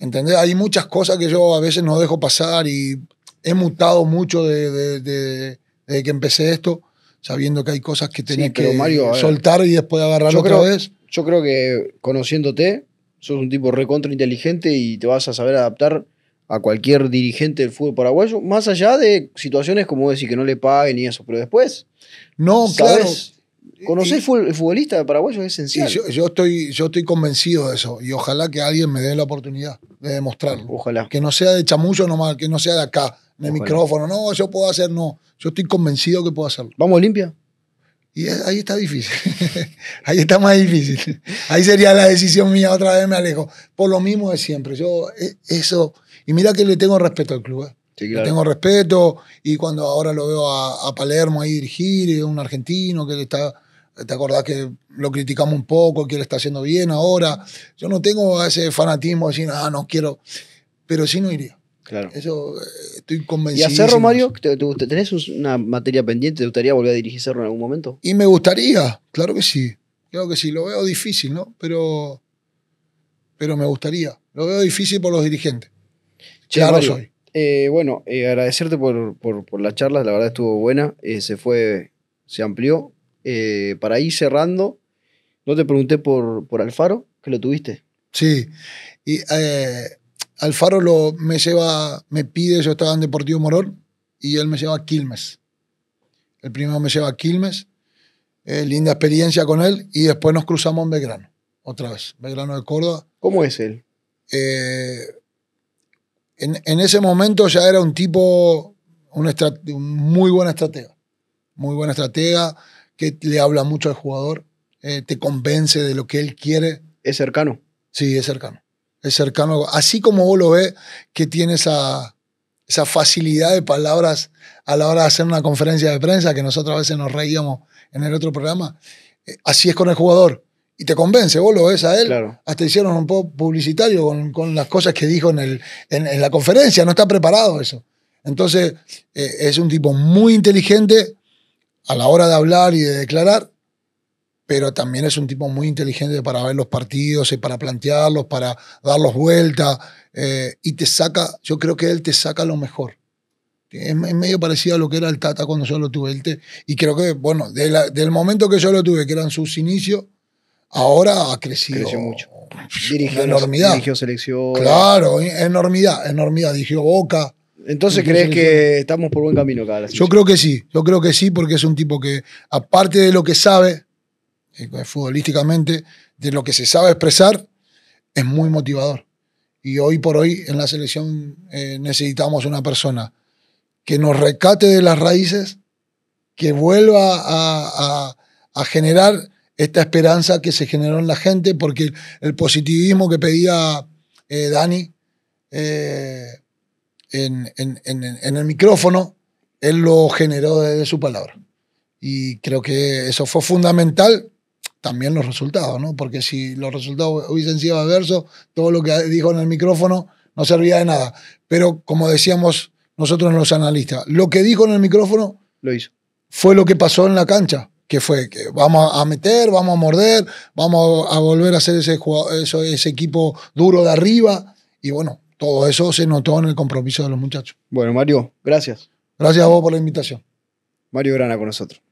¿Entendés? Hay muchas cosas que yo a veces no dejo pasar y he mutado mucho de, desde que empecé esto, sabiendo que hay cosas que tenía que soltar y después agarrar otra vez yo creo que conociéndote, sos un tipo recontra inteligente y te vas a saber adaptar a cualquier dirigente del fútbol paraguayo, más allá de situaciones como decir que no le paguen y eso, pero después. No, claro. Conocer el futbolista de paraguayo es esencial. Yo, estoy, yo estoy convencido de eso y ojalá que alguien me dé la oportunidad de demostrarlo. Ojalá. Que no sea de chamullo nomás, que no sea de acá, de micrófono. No, yo puedo hacer, no. Yo estoy convencido que puedo hacerlo. ¿Vamos limpia? Y ahí está difícil. ahí está más difícil. Ahí sería la decisión mía. Otra vez me alejo. Por lo mismo de siempre. Yo, e, eso. Y mira que le tengo respeto al club. ¿eh? Le tengo respeto. Y cuando ahora lo veo a, a Palermo ahí dirigir, un argentino que está. ¿Te acordás que lo criticamos un poco, que lo está haciendo bien ahora? Yo no tengo ese fanatismo de decir, ah, no quiero. Pero sí no iría. Claro. Eso eh, estoy convencido. ¿Y a Cerro, Mario? ¿Te, tenés una materia pendiente? ¿Te gustaría volver a dirigir Cerro en algún momento? Y me gustaría, claro que sí. Claro que sí, lo veo difícil, ¿no? Pero, pero me gustaría. Lo veo difícil por los dirigentes. Che, claro, soy. Eh, bueno, eh, agradecerte por, por, por, la charla, la verdad estuvo buena. se fue, se amplió. para ir cerrando, no te pregunté por, Alfaro, que lo tuviste. Sí, y Alfaro me lleva, me pide, yo estaba en Deportivo Morón y él me lleva a Quilmes. El primero me lleva a Quilmes, eh, linda experiencia con él y después nos cruzamos en Belgrano, otra vez, Belgrano de Córdoba. ¿Cómo es él? Eh, en, ese momento ya era un tipo, un, muy buen estratega, muy buen estratega, que le habla mucho al jugador, eh, te convence de lo que él quiere. ¿Es cercano? Sí, es cercano es cercano, así como vos lo ves, que tiene esa, facilidad de palabras a la hora de hacer una conferencia de prensa, que nosotros a veces nos reíamos en el otro programa, eh, así es con el jugador. Y te convence, vos lo ves a él. Hasta hicieron un poco publicitario con, las cosas que dijo en, el, en, la conferencia, no está preparado eso. Entonces, eh, es un tipo muy inteligente a la hora de hablar y de declarar, pero también es un tipo muy inteligente para ver los partidos y para plantearlos, para darlos vuelta, eh, y te saca, yo creo que él te saca lo mejor. Es, medio parecido a lo que era el Tata cuando yo lo tuve. Él te, y creo que, bueno, del momento que yo lo tuve, que eran sus inicios, ahora ha crecido. Creció mucho. Dirigió, selección. Claro, enormidad, enormidad. Dirigió Boca. Entonces, ¿crees que estamos por buen camino acá? Yo creo que sí, yo creo que sí, porque es un tipo que, aparte de lo que sabe, eh, futbolísticamente, de lo que se sabe expresar, es muy motivador. Y hoy por hoy en la selección eh, necesitamos una persona que nos rescate de las raíces, que vuelva a, generar esta esperanza que se generó en la gente, porque el, positivismo que pedía eh, Dani en, en el micrófono, él lo generó desde su palabra. Y creo que eso fue fundamental también los resultados, ¿no? Porque si los resultados hubiesen sido adversos, todo lo que dijo en el micrófono no servía de nada. Pero como decíamos nosotros los analistas, lo que dijo en el micrófono lo hizo. Fue lo que pasó en la cancha, que fue que vamos a meter, vamos a morder, vamos a volver a hacer ese, ese equipo duro de arriba. Y bueno, todo eso se notó en el compromiso de los muchachos. Bueno, Mario, gracias. Gracias a vos por la invitación. Mario Grana con nosotros.